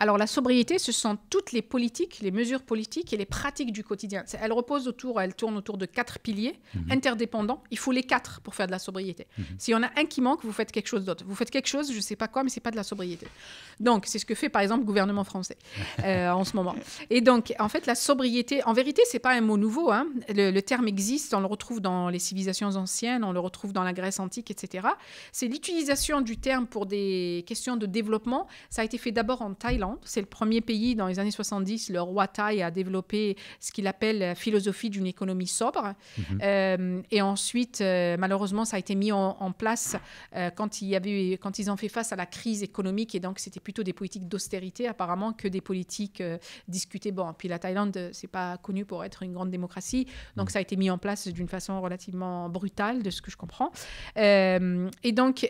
alors la sobriété, ce sont toutes les politiques, les mesures politiques et les pratiques du quotidien. Elle repose autour, elle tourne autour de quatre piliers mhm. interdépendants. Il faut les quatre pour faire de la sobriété. Mhm. Si on a un qui manque, vous faites quelque chose d'autre. Vous faites quelque chose, je ne sais pas quoi, mais n'est pas de la sobriété. Donc c'est ce que fait par exemple le gouvernement français euh, en ce moment. Et donc en fait la sobriété, en vérité, c'est pas un mot nouveau. Hein. le terme existe, on le retrouve dans les civilisations anciennes, on le retrouve dans la Grèce antique, etc. C'est l'utilisation du terme pour des questions de développement. Ça a été fait d'abord en Thaïlande c'est le premier pays dans les années 70, le roi Thaï a développé ce qu'il appelle la philosophie d'une économie sobre. Mhm. Euh, et ensuite, euh, malheureusement, ça a été mis en, place euh, quand, il y avait, quand ils ont fait face à la crise économique. Et donc, c'était plutôt des politiques d'austérité, apparemment, que des politiques discutées. Bon, puis la Thaïlande, c'est pas connu pour être une grande démocratie. Donc, mhm. ça a été mis en place d'une façon relativement brutale, de ce que je comprends. et donc,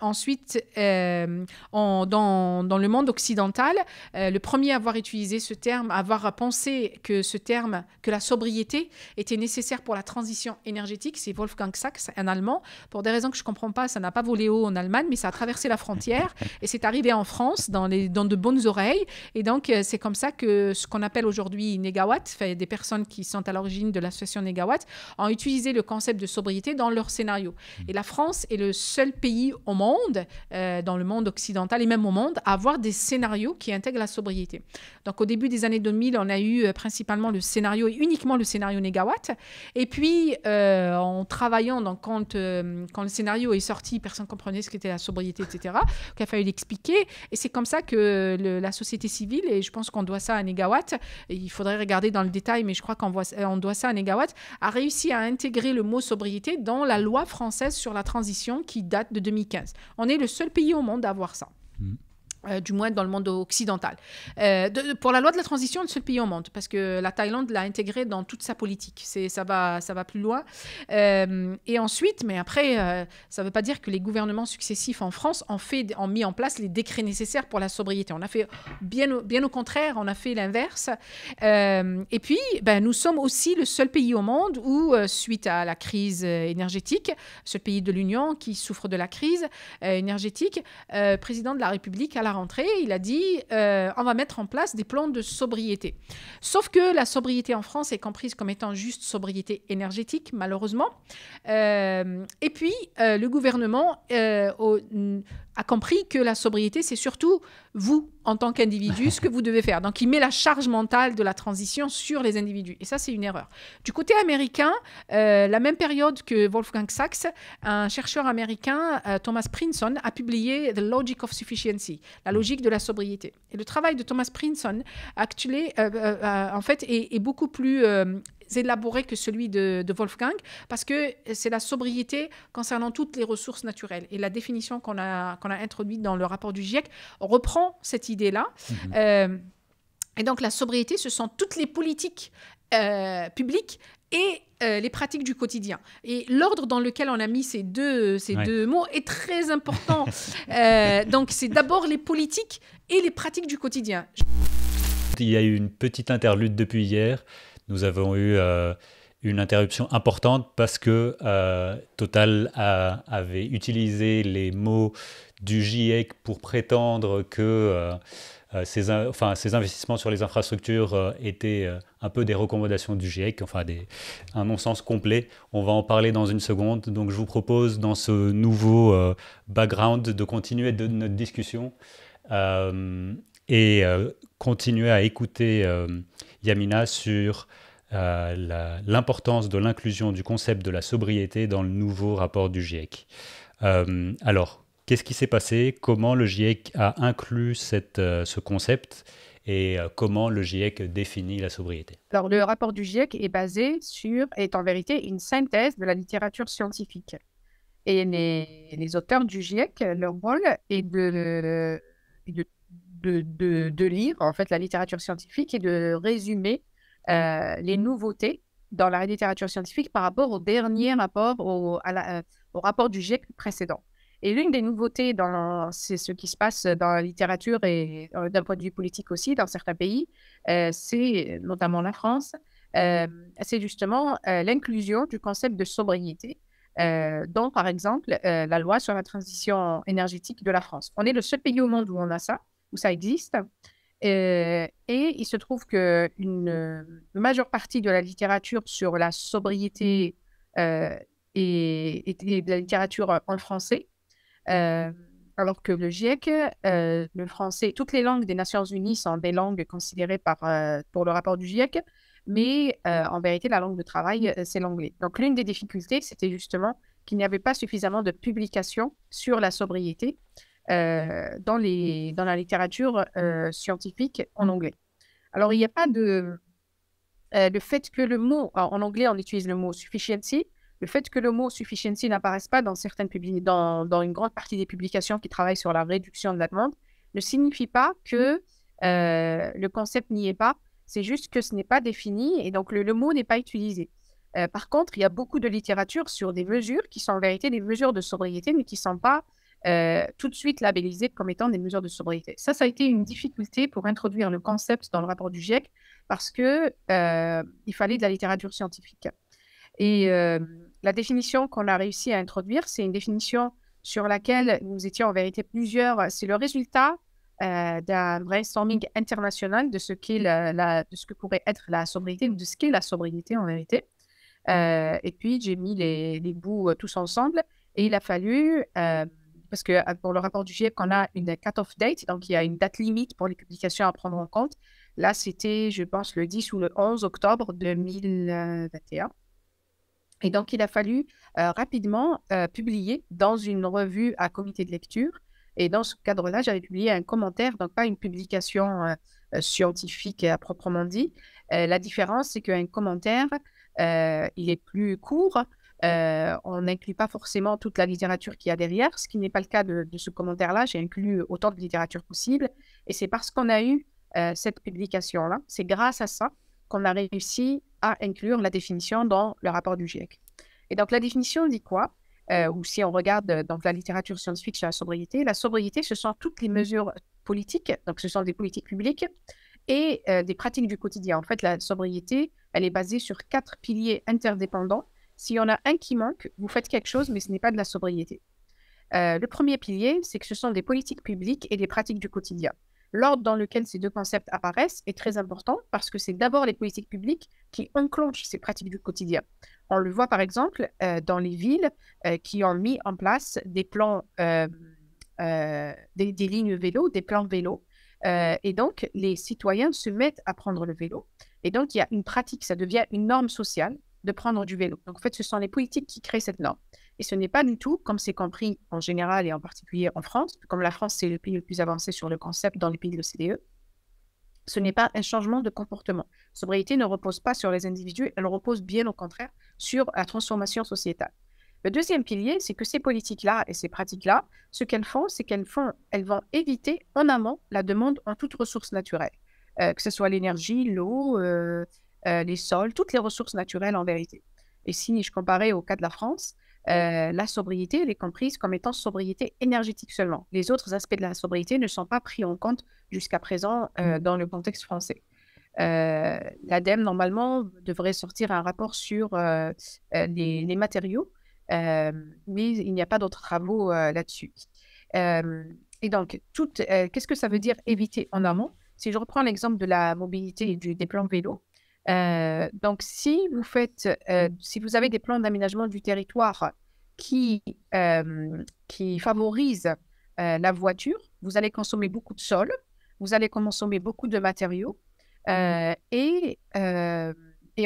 ensuite, dans le monde occidental, euh, le premier à avoir utilisé ce terme, à avoir pensé que ce terme, que la sobriété était nécessaire pour la transition énergétique, c'est Wolfgang Sachs, un Allemand. Pour des raisons que je ne comprends pas, ça n'a pas volé haut en Allemagne, mais ça a traversé la frontière et c'est arrivé en France dans, les, dans de bonnes oreilles. Et donc, euh, c'est comme ça que ce qu'on appelle aujourd'hui fait des personnes qui sont à l'origine de l'association Negawatt ont utilisé le concept de sobriété dans leur scénario. Mmh. Et la France est le seul pays au monde, euh, dans le monde occidental et même au monde, à avoir des scénarios qui qui intègre la sobriété. Donc au début des années 2000, on a eu euh, principalement le scénario et uniquement le scénario négawatt. Et puis euh, en travaillant, donc, quand, euh, quand le scénario est sorti, personne ne comprenait ce qu'était la sobriété, etc. Donc il a fallu l'expliquer. Et c'est comme ça que la société civile, et je pense qu'on doit ça à négawatt, il faudrait regarder dans le détail, mais je crois qu'on on doit ça à négawatt, a réussi à intégrer le mot sobriété dans la loi française sur la transition qui date de 2015. On est le seul pays au monde à avoir ça. Mmh. Euh, du moins dans le monde occidental. Euh, pour la loi de la transition, le seul pays au monde, parce que la Thaïlande l'a intégrée dans toute sa politique. C'est, ça, va, ça va plus loin. Euh, et ensuite, mais après, ça ne veut pas dire que les gouvernements successifs en France ont, fait, ont mis en place les décrets nécessaires pour la sobriété. On a fait bien au, bien au contraire, on a fait l'inverse. et puis, ben, nous sommes aussi le seul pays au monde où, suite à la crise énergétique, ce pays de l'Union qui souffre de la crise énergétique, président de la République à la il a dit euh, on va mettre en place des plans de sobriété. Sauf que la sobriété en France est comprise comme étant juste sobriété énergétique, malheureusement. Euh, et puis, euh, le gouvernement, au, a compris que la sobriété, c'est surtout vous, en tant qu'individu, ce que vous devez faire. Donc, il met la charge mentale de la transition sur les individus. Et ça, c'est une erreur. Du côté américain, euh, la même période que Wolfgang Sachs, un chercheur américain, euh, Thomas Prinson, a publié The Logic of Sufficiency, la logique de la sobriété. Et le travail de Thomas Prinson, actuel euh, en fait, est, est beaucoup plus élaboré que celui de, Wolfgang, parce que c'est la sobriété concernant toutes les ressources naturelles. Et la définition qu'on a, qu'on a introduite dans le rapport du GIEC reprend cette idée-là. Mhm. Euh, et donc la sobriété, ce sont toutes les politiques euh, publiques et euh, les pratiques du quotidien. Et l'ordre dans lequel on a mis ces deux, ces deux mots est très important. donc c'est d'abord les politiques et les pratiques du quotidien. Il y a eu une petite interlude depuis hier. Nous avons eu euh, une interruption importante parce que euh, Total avait utilisé les mots du GIEC pour prétendre que euh, ces, enfin, investissements sur les infrastructures étaient un peu des recommandations du GIEC, enfin des, un non-sens complet. On va en parler dans une seconde. Donc je vous propose dans ce nouveau background de continuer notre discussion et continuer à écouter Yamina sur euh, l'importance de l'inclusion du concept de la sobriété dans le nouveau rapport du GIEC. Euh, alors, qu'est-ce qui s'est passé Comment le GIEC a inclus cette, euh, ce concept et comment le GIEC définit la sobriété Alors, le rapport du GIEC est basé sur, est en vérité une synthèse de la littérature scientifique. Et les, auteurs du GIEC, leur rôle est de, de de, lire en fait la littérature scientifique et de résumer euh, les nouveautés dans la littérature scientifique par rapport au dernier rapport, au, euh, au rapport du GIEC précédent. Et l'une des nouveautés, dans, c'est ce qui se passe dans la littérature et euh, d'un point de vue politique aussi dans certains pays, c'est notamment la France, c'est justement l'inclusion du concept de sobriété dont, par exemple, la loi sur la transition énergétique de la France. On est le seul pays au monde où on a ça où ça existe. Euh, et, il se trouve que une euh, majeure partie de la littérature sur la sobriété est euh, et, de la littérature en français, alors que le GIEC, le français, toutes les langues des Nations Unies sont des langues considérées par, pour le rapport du GIEC, mais en vérité, la langue de travail, c'est l'anglais. Donc l'une des difficultés, c'était justement qu'il n'y avait pas suffisamment de publications sur la sobriété. Euh, dans, les, dans la littérature euh, scientifique en anglais. Alors, il n'y a pas de, euh, le fait que le mot, en anglais, on utilise le mot sufficiency, le fait que le mot sufficiency n'apparaisse pas dans, certaines dans, dans, une grande partie des publications qui travaillent sur la réduction de la demande ne signifie pas que mm. le concept n'y est pas. C'est juste que ce n'est pas défini et donc le, mot n'est pas utilisé. par contre, il y a beaucoup de littérature sur des mesures qui sont en vérité des mesures de sobriété, mais qui ne sont pas euh, tout de suite labellisées comme étant des mesures de sobriété. Ça, ça a été une difficulté pour introduire le concept dans le rapport du GIEC parce que euh, il fallait de la littérature scientifique. Et euh, la définition qu'on a réussi à introduire, c'est une définition sur laquelle nous étions en vérité plusieurs. C'est le résultat d'un brainstorming international de ce, qu'est la, de ce que pourrait être la sobriété, de ce qu'est la sobriété en vérité. et puis, j'ai mis les, les, bouts tous ensemble et il a fallu parce que euh, pour le rapport du GIEC, on a une cut-off date, donc il y a une date limite pour les publications à prendre en compte. Là, c'était, je pense, le 10 ou le 11 octobre 2021. Et donc, il a fallu euh, rapidement euh, publier dans une revue à comité de lecture. Et dans ce cadre-là, j'avais publié un commentaire, donc pas une publication scientifique à proprement dit. la différence, c'est qu'un commentaire, il est plus court, euh, on n'inclut pas forcément toute la littérature qu'il y a derrière, ce qui n'est pas le cas de, ce commentaire-là. J'ai inclus euh, autant de littérature possible. Et c'est parce qu'on a eu euh, cette publication-là, c'est grâce à ça qu'on a réussi à inclure la définition dans le rapport du GIEC. Et donc la définition dit quoi Ou si on regarde donc, la littérature scientifique sur la sobriété, la sobriété, ce sont toutes les mesures politiques, donc ce sont des politiques publiques et des pratiques du quotidien. En fait, la sobriété, elle est basée sur quatre piliers interdépendants s'il y en a un qui manque, vous faites quelque chose, mais ce n'est pas de la sobriété. Euh, le premier pilier, c'est que ce sont des politiques publiques et des pratiques du quotidien. L'ordre dans lequel ces deux concepts apparaissent est très important parce que c'est d'abord les politiques publiques qui enclenchent ces pratiques du quotidien. On le voit par exemple euh, dans les villes euh, qui ont mis en place des plans, des, des, lignes vélo, des plans vélo. et donc, les citoyens se mettent à prendre le vélo. Et donc, il y a une pratique, ça devient une norme sociale de prendre du vélo. Donc en fait, ce sont les politiques qui créent cette norme. Et ce n'est pas du tout, comme c'est compris en général et en particulier en France, comme la France c'est le pays le plus avancé sur le concept dans les pays de l'OCDE, ce n'est pas un changement de comportement. Sobriété ne repose pas sur les individus, elle repose bien au contraire sur la transformation sociétale. Le deuxième pilier, c'est que ces politiques-là et ces pratiques-là, ce qu'elles font, c'est qu'elles font, elles vont éviter en amont la demande en toutes ressources naturelles, euh, que ce soit l'énergie, l'eau, euh, euh, les sols, toutes les ressources naturelles en vérité. Et si je comparais au cas de la France, euh, la sobriété, elle est comprise comme étant sobriété énergétique seulement. Les autres aspects de la sobriété ne sont pas pris en compte jusqu'à présent euh, dans le contexte français. L'ADEME, normalement, devrait sortir un rapport sur les, matériaux, mais il n'y a pas d'autres travaux là-dessus. et donc, qu'est-ce que ça veut dire éviter en amont Si je reprends l'exemple de la mobilité des plans vélo, euh, donc, si vous faites, euh, mmh. si vous avez des plans d'aménagement du territoire qui, euh, favorisent la voiture, vous allez consommer beaucoup de sol, vous allez consommer beaucoup de matériaux mmh. et,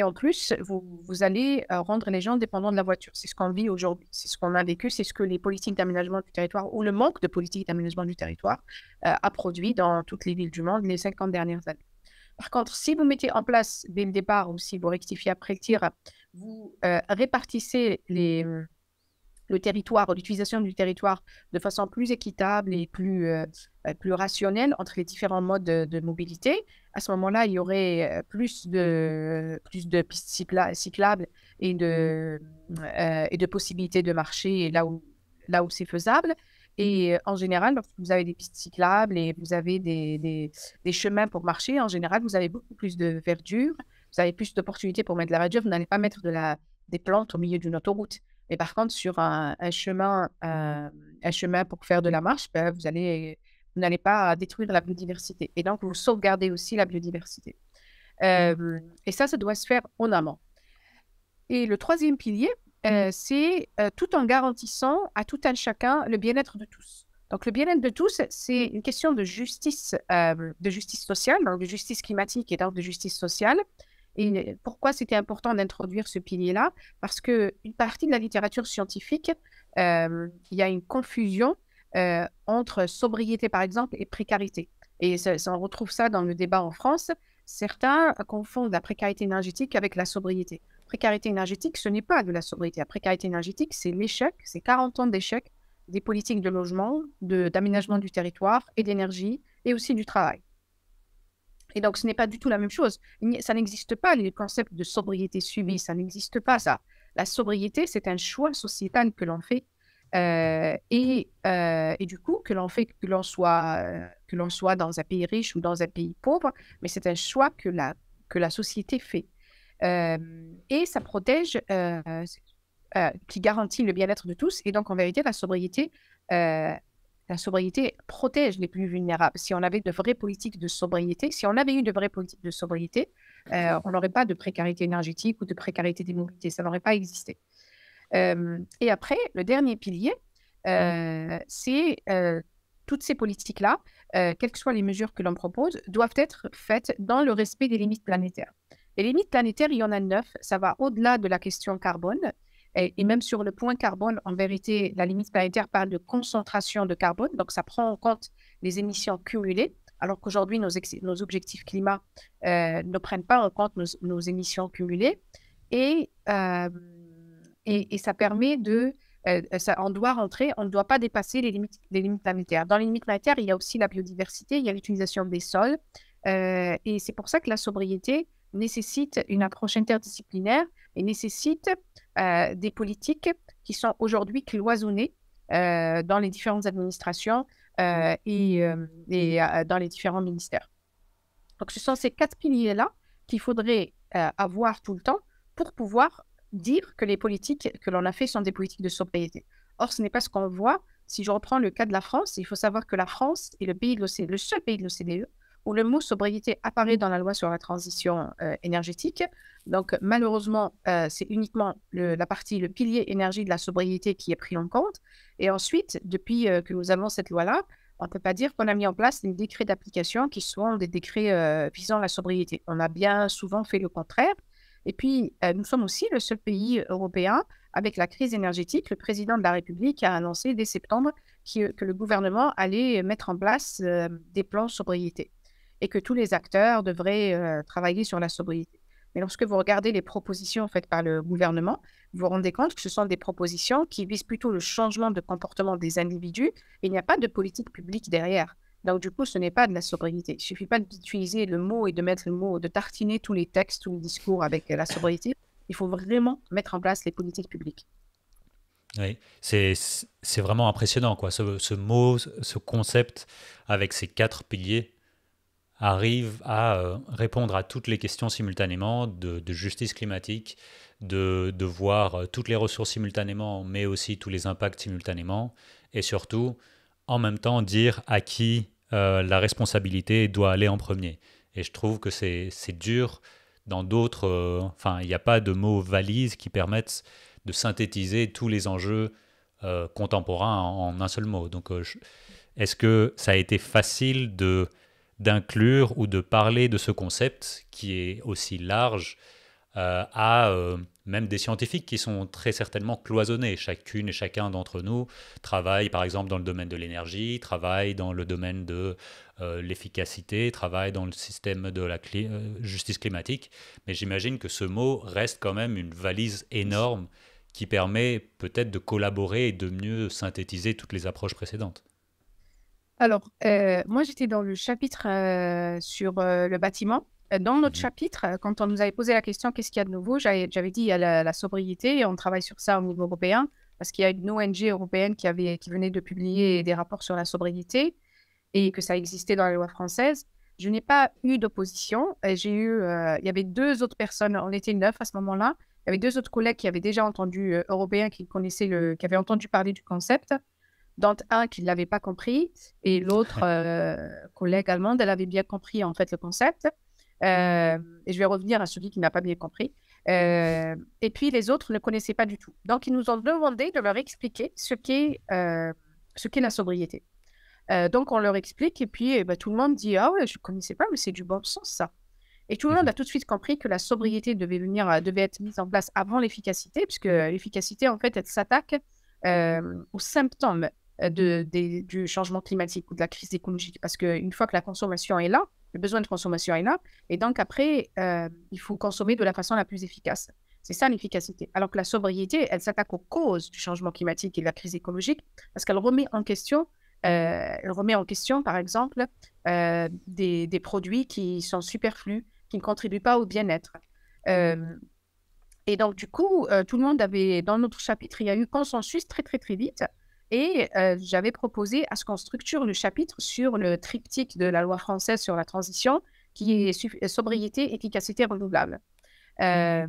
en plus, vous, allez rendre les gens dépendants de la voiture. C'est ce qu'on vit aujourd'hui, c'est ce qu'on a vécu, c'est ce que les politiques d'aménagement du territoire ou le manque de politiques d'aménagement du territoire a produit dans toutes les villes du monde les 50 dernières années. Par contre, si vous mettez en place dès le départ ou si vous rectifiez après le tir, vous euh, répartissez mmh. le territoire, l'utilisation du territoire de façon plus équitable et plus, euh, euh, rationnelle entre les différents modes de, mobilité, à ce moment-là, il y aurait plus de, pistes cyclables mmh. et de, possibilités de marcher là là où c'est faisable. Et euh, en général, lorsque vous avez des pistes cyclables et vous avez des, des, chemins pour marcher, en général, vous avez beaucoup plus de verdure, vous avez plus d'opportunités pour mettre de la verdure. Vous n'allez pas mettre de la, des plantes au milieu d'une autoroute. Mais par contre, sur un, un chemin, euh, un, chemin pour faire de la marche, ben, vous allez vous n'allez pas détruire la biodiversité. Et donc, vous sauvegardez aussi la biodiversité. Mmh. Euh, et ça, ça doit se faire en amont. Et le troisième pilier, Mmh euh, c'est euh, tout en garantissant à tout un chacun le bien-être de tous. Donc le bien-être de tous, c'est une question de justice, euh, de justice sociale, donc de justice climatique et donc de justice sociale. Et pourquoi c'était important d'introduire ce pilier-là Parce que une partie de la littérature scientifique, il y a une confusion entre sobriété par exemple et précarité. Et on retrouve ça dans le débat en France. Certains confondent la précarité énergétique avec la sobriété précarité énergétique, ce n'est pas de la sobriété. La précarité énergétique, c'est l'échec, c'est 40 ans d'échec des politiques de logement, d'aménagement du territoire et d'énergie et aussi du travail. Et donc, ce n'est pas du tout la même chose. Ça n'existe pas, les concepts de sobriété suivie, ça n'existe pas, ça. La sobriété, c'est un choix sociétal que l'on fait. Euh, et, euh, et, du coup, que l'on fait, que l'on soit, que l'on soit dans un pays riche ou dans un pays pauvre, mais c'est un choix que la, que la société fait et ça protège, euh, euh, qui garantit le bien-être de tous. Et donc, en vérité, la sobriété euh, la sobriété protège les plus vulnérables. Si on avait de vraies politiques de sobriété, si on avait eu de vraies politiques de sobriété, on n'aurait pas de précarité énergétique ou de précarité des mobilités. Ça n'aurait pas existé. et après, le dernier pilier, euh, c'est toutes ces politiques-là, quelles que soient les mesures que l'on propose, doivent être faites dans le respect des limites planétaires les limites planétaires, il y en a neuf. Ça va au-delà de la question carbone. Et, même sur le point carbone, en vérité, la limite planétaire parle de concentration de carbone. Donc, ça prend en compte les émissions cumulées, alors qu'aujourd'hui, nos, objectifs climat euh, ne prennent pas en compte nos, émissions cumulées. Euh, et, et, ça permet de... Euh, on doit rentrer, on ne doit pas dépasser les limites, les limites planétaires. Dans les limites planétaires, il y a aussi la biodiversité, il y a l'utilisation des sols. et c'est pour ça que la sobriété, nécessite une approche interdisciplinaire et nécessite euh, des politiques qui sont aujourd'hui cloisonnées euh, dans les différentes administrations euh, mmh. et, dans les différents ministères. Donc ce sont ces quatre piliers-là qu'il faudrait avoir tout le temps pour pouvoir dire que les politiques que l'on a fait sont des politiques de sobriété. Or, ce n'est pas ce qu'on voit. Si je reprends le cas de la France, il faut savoir que la France est le, pays de le seul pays de l'OCDE où le mot sobriété apparaît dans la loi sur la transition euh, énergétique. Donc, malheureusement, euh, c'est uniquement la partie, le pilier énergie de la sobriété qui est pris en compte. Et ensuite, depuis euh, que nous avons cette loi-là, on ne peut pas dire qu'on a mis en place des décrets d'application qui sont des décrets visant la sobriété. On a bien souvent fait le contraire. Et puis, nous sommes aussi le seul pays européen avec la crise énergétique. Le président de la République a annoncé dès septembre que le gouvernement allait mettre en place des plans sobriété et que tous les acteurs devraient euh, travailler sur la sobriété. Mais lorsque vous regardez les propositions faites par le gouvernement, vous vous rendez compte que ce sont des propositions qui visent plutôt le changement de comportement des individus. Il n'y a pas de politique publique derrière. Donc, du coup, ce n'est pas de la sobriété. Il ne suffit pas d'utiliser le mot et de mettre le mot, de tartiner tous les textes, tous les discours avec euh, la sobriété. Il faut vraiment mettre en place les politiques publiques. Oui, c'est vraiment impressionnant, quoi. Ce, ce mot, ce concept avec ses quatre piliers, arrive à euh, répondre à toutes les questions simultanément de, justice climatique, de, de, voir euh, toutes les ressources simultanément, mais aussi tous les impacts simultanément, et surtout, en même temps, dire à qui euh, la responsabilité doit aller en premier. Et je trouve que c'est dur dans d'autres... enfin, il n'y a pas de mots valise qui permettent de synthétiser tous les enjeux contemporains en, un seul mot. Donc, est-ce que ça a été facile de d'inclure ou de parler de ce concept qui est aussi large euh, à euh, même des scientifiques qui sont très certainement cloisonnés. Chacune et chacun d'entre nous travaille par exemple dans le domaine de l'énergie, travaille dans le domaine de euh, l'efficacité, travaille dans le système de la justice climatique. Mais j'imagine que ce mot reste quand même une valise énorme qui permet peut-être de collaborer et de mieux synthétiser toutes les approches précédentes. Alors, euh, moi, j'étais dans le chapitre euh, sur euh, le bâtiment. Dans notre mmh chapitre, quand on nous avait posé la question qu'est-ce qu'il y a de nouveau, j'avais dit il y a la, sobriété et on travaille sur ça au niveau européen parce qu'il y a une ONG européenne qui, qui venait de publier des rapports sur la sobriété et que ça existait dans la loi française. Je n'ai pas eu d'opposition. J'ai eu, il y avait deux autres personnes, on était neuf à ce moment-là. Il y avait deux autres collègues qui avaient déjà entendu européens qui connaissaient le, qui avaient entendu parler du concept dont un qui ne l'avait pas compris et l'autre euh, collègue allemande, elle avait bien compris en fait le concept. Euh, et je vais revenir à celui qui n'a pas bien compris. Euh, et puis les autres ne connaissaient pas du tout. Donc ils nous ont demandé de leur expliquer ce qu'est ce qu'est la sobriété. donc on leur explique et puis eh ben, tout le monde dit ah ouais je ne connaissais pas mais c'est du bon sens ça. Et tout le monde a tout de suite compris que la sobriété devait venir devait être mise en place avant l'efficacité puisque l'efficacité en fait elle s'attaque aux symptômes euh, du changement climatique ou de la crise écologique. Parce qu'une fois que la consommation est là, le besoin de consommation est là, et donc après, euh, il faut consommer de la façon la plus efficace. C'est ça l'efficacité. Alors que la sobriété, elle s'attaque aux causes du changement climatique et de la crise écologique, parce qu'elle remet en question euh, elle remet en question, par exemple, des, produits qui sont superflus, qui ne contribuent pas au bien-être. et donc, du coup, tout le monde avait, dans notre chapitre, il y a eu consensus très, très, très vite et euh, j'avais proposé à ce qu'on structure le chapitre sur le triptyque de la loi française sur la transition, qui est euh, sobriété, efficacité renouvelable. Mmh. Euh,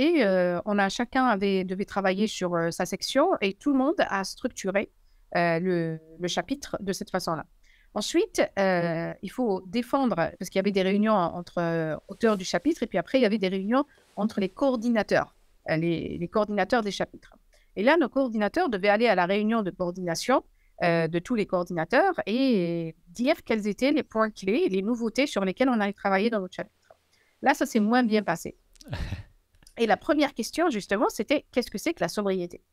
et on a chacun avait, devait travailler sur sa section et tout le monde a structuré le, chapitre de cette façon-là. Ensuite, il faut défendre, parce qu'il y avait des réunions entre auteurs du chapitre et puis après, il y avait des réunions entre les coordinateurs, les coordinateurs des chapitres. Et là, nos coordinateurs devaient aller à la réunion de coordination euh, mhm. de tous les coordinateurs et dire quels étaient les points clés, les nouveautés sur lesquelles on allait travailler dans notre chapitre. Là, ça s'est moins bien passé. Et la première question, justement, c'était qu'est-ce que c'est que la sobriété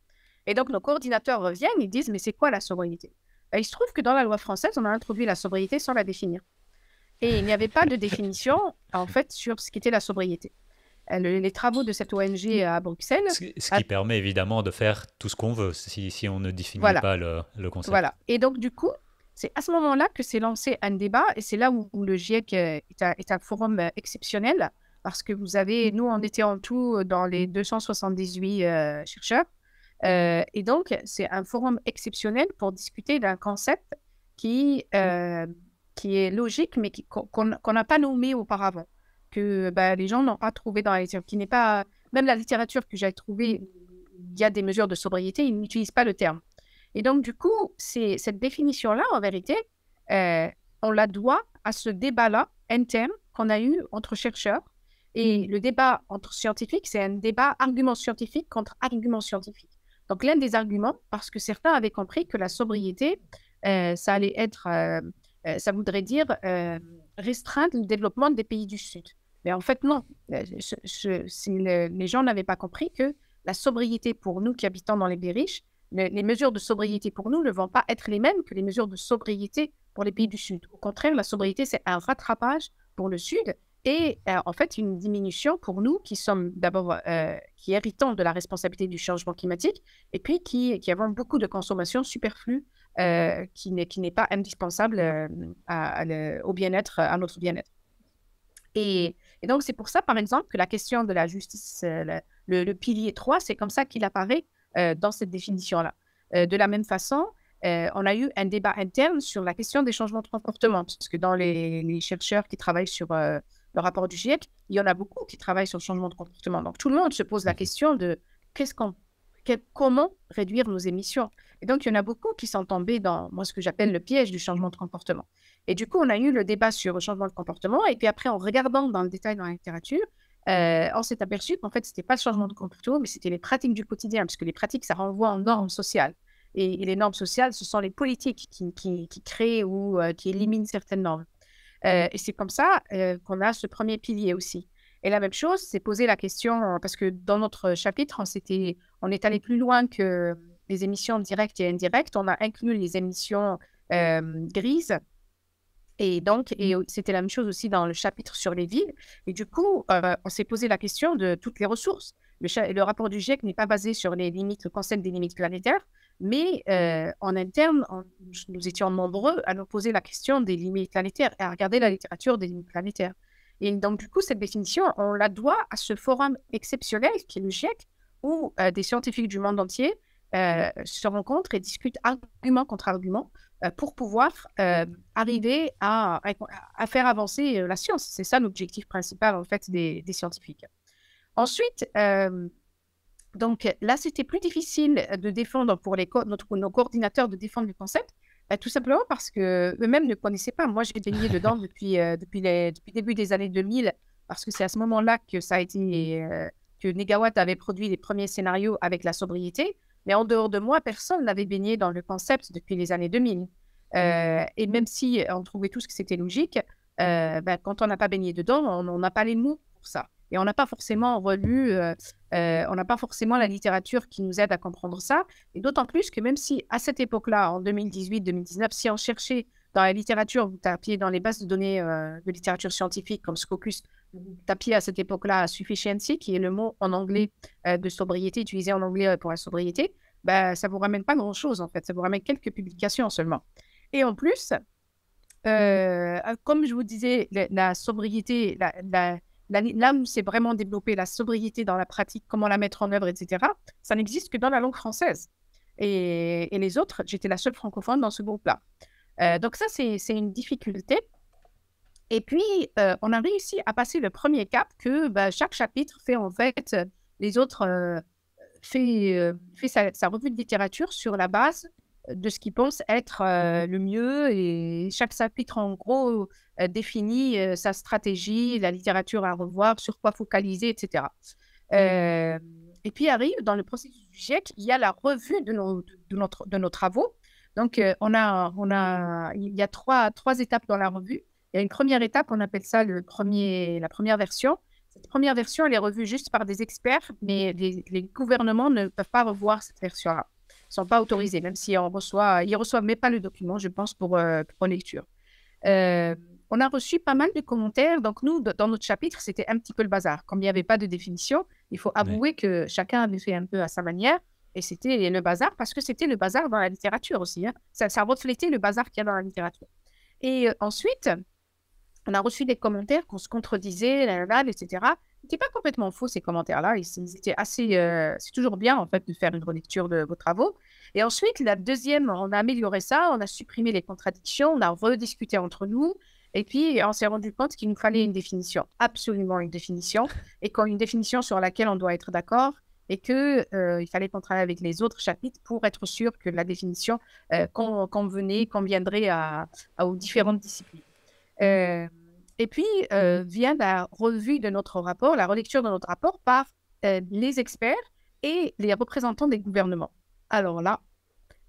Et donc, nos coordinateurs reviennent, ils disent, mais c'est quoi la sobriété ben, Il se trouve que dans la loi française, on a introduit la sobriété sans la définir. Et il n'y avait pas de définition, en fait, sur ce qu'était la sobriété. Euh, les travaux de cette ONG mm. euh, à Bruxelles. Ce, qui permet évidemment de faire tout ce qu'on veut si, si, on ne définit pas le, concept. Voilà. Et donc, du coup, c'est à ce moment-là que s'est lancé un débat et c'est là où, le GIEC euh, est un, forum exceptionnel parce que vous avez, mm. nous, on était en tout dans les 278 mm. chercheurs. et donc, c'est un forum exceptionnel pour discuter d'un concept qui, qui est logique, mais qu'on n'a pas nommé auparavant que bah, les gens n'ont pas trouvé dans la littérature, qui n'est pas même la littérature que j'ai trouvée, il y a des mesures de sobriété, ils n'utilisent pas le terme. Et donc du coup, c'est cette définition-là, en vérité, euh, on la doit à ce débat-là un interne qu'on a eu entre chercheurs. Et mm. le débat entre scientifiques, c'est un débat argument scientifique contre argument scientifique. Donc l'un des arguments, parce que certains avaient compris que la sobriété, euh, ça allait être, euh, ça voudrait dire restreindre le développement des pays du Sud. Mais en fait, non. Euh, les gens n'avaient pas compris que la sobriété pour nous qui habitons dans les pays riches, les mesures de sobriété pour nous ne vont pas être les mêmes que les mesures de sobriété pour les pays du Sud. Au contraire, la sobriété, c'est un rattrapage pour le Sud et euh, en fait une diminution pour nous qui sommes d'abord euh, qui héritons de la responsabilité du changement climatique et puis qui avons beaucoup de consommation superflue euh, qui n'est pas indispensable euh, au bien-être, euh, à notre bien-être. Et, donc, c'est pour ça, par exemple, que la question de la justice, le, pilier 3, c'est comme ça qu'il apparaît dans cette définition-là. de la même façon, on a eu un débat interne sur la question des changements de comportement, parce que dans les, chercheurs qui travaillent sur le rapport du GIEC, il y en a beaucoup qui travaillent sur le changement de comportement. Donc, tout le monde se pose la mhm. question de qu'est-ce qu'on comment réduire nos émissions. Et donc, il y en a beaucoup qui sont tombés dans moi, ce que j'appelle le piège du changement de comportement. Et du coup, on a eu le débat sur le changement de comportement. Et puis après, en regardant dans le détail dans la littérature, euh, on s'est aperçu qu'en fait, ce n'était pas le changement de comportement, mais c'était les pratiques du quotidien, puisque les pratiques, ça renvoie en normes sociales. Et, les normes sociales, ce sont les politiques qui, créent ou euh, qui éliminent certaines normes. Euh, et c'est comme ça qu'on a ce premier pilier aussi. Et la même chose, c'est poser la question, euh, parce que dans notre euh, chapitre, on, on est allé plus loin que euh, les émissions directes et indirectes. On a inclus les émissions grises. Et donc, et mmh. c'était la même chose aussi dans le chapitre sur les villes. Et du coup, on s'est posé la question de toutes les ressources. Le, rapport du GIEC n'est pas basé sur les limites, le concept des limites planétaires, mais en interne, nous étions nombreux à nous poser la question des limites planétaires et à regarder la littérature des limites planétaires. Et donc, du coup, cette définition, on la doit à ce forum exceptionnel qui est le GIEC, où euh, des scientifiques du monde entier euh, se rencontrent et discutent argument contre argument euh, pour pouvoir arriver à, faire avancer la science. C'est ça l'objectif principal, en fait, des, scientifiques. Ensuite, donc là, c'était plus difficile de défendre pour les notre, nos coordinateurs de défendre le concept, bah, tout simplement parce que eux-mêmes ne connaissaient pas. Moi, j'ai baigné dedans depuis, euh, depuis, le début des années 2000, parce que c'est à ce moment-là que ça a été mmh. euh, que Negawatt avait produit les premiers scénarios avec la sobriété. Mais en dehors de moi, personne n'avait baigné dans le concept depuis les années 2000. Euh, mmh. et même si on trouvait tous que c'était logique, ben, quand on n'a pas baigné dedans, on n'a pas les mots pour ça. Et on n'a pas forcément relu, euh, euh, on n'a pas forcément la littérature qui nous aide à comprendre ça. Et d'autant plus que même si à cette époque-là, en 2018-2019, si on cherchait dans la littérature, vous tapiez dans les bases de données euh, de littérature scientifique comme Scopus, vous tapiez à cette époque-là sufficiency, qui est le mot en anglais de sobriété, utilisé en anglais pour la sobriété, bah, ça ne vous ramène pas grand-chose en fait, ça vous ramène quelques publications seulement. Et en plus, mmh comme je vous disais, la, sobriété, la, L'âme, c'est vraiment développer la sobriété dans la pratique, comment la mettre en œuvre, etc., ça n'existe que dans la langue française. Et, les autres, j'étais la seule francophone dans ce groupe-là. Euh, donc ça, c'est une difficulté. Et puis, euh, on a réussi à passer le premier cap que bah, chaque chapitre fait en fait euh, les autres, fait, fait sa, revue de littérature sur la base de ce qu'ils pensent être euh, mmh le mieux. Et chaque chapitre, en gros, euh, définit euh, sa stratégie, la littérature à revoir, sur quoi focaliser, etc. Mmh et puis arrive dans le processus du GIEC, il y a la revue de nos, travaux. Donc, on a, on a, il y a trois, étapes dans la revue. Il y a une première étape, on appelle ça le premier, la première version. Cette première version, elle est revue juste par des experts, mais les, les gouvernements ne peuvent pas revoir cette version-là sont pas autorisés, même si on reçoit, reçoivent mais pas le document, je pense, pour, euh, pour lecture. Euh, on a reçu pas mal de commentaires. Donc, nous, dans notre chapitre, c'était un petit peu le bazar. Comme il n'y avait pas de définition, il faut avouer que chacun avait fait un peu à sa manière. Et c'était le bazar parce que c'était le bazar dans la littérature aussi. Hein. Ça, reflétait le bazar qu'il y a dans la littérature. Et euh, ensuite, on a reçu des commentaires qu'on se contredisait, etc n'était pas complètement faux, ces commentaires-là. Ils, assez. Ah, euh, c'est toujours bien, en fait, de faire une relecture de vos travaux. Et ensuite, la deuxième, on a amélioré ça, on a supprimé les contradictions, on a rediscuté entre nous. Et puis, on s'est rendu compte qu'il nous fallait une définition, absolument une définition, et qu'on une définition sur laquelle on doit être d'accord, et qu'il euh, il fallait qu'on travaille avec les autres chapitres pour être sûr que la définition convenait, euh, conviendrait aux différentes disciplines. Euh, et puis, euh, mm-hmm. vient la revue de notre rapport, la relecture de notre rapport par euh, les experts et les représentants des gouvernements. Alors là,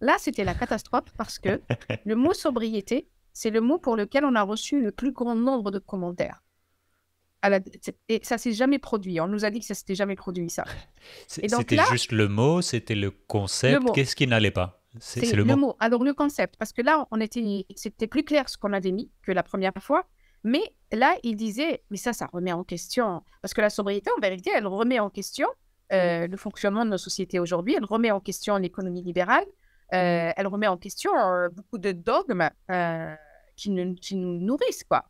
là, c'était la catastrophe parce que le mot sobriété, c'est le mot pour lequel on a reçu le plus grand nombre de commentaires. Et ça s'est jamais produit. On nous a dit que ça s'était jamais produit, ça. C'était juste le mot, c'était le concept. Qu'est-ce qui n'allait pas C'est le, mot. Alors, le concept, parce que là, on était, c'était plus clair ce qu'on avait mis que la première fois. Mais là, il disait, mais ça, ça remet en question, parce que la sobriété, en vérité, elle remet en question euh, le fonctionnement de nos sociétés aujourd'hui, elle remet en question l'économie libérale, euh, elle remet en question euh, beaucoup de dogmes qui, qui, nous nourrissent, quoi.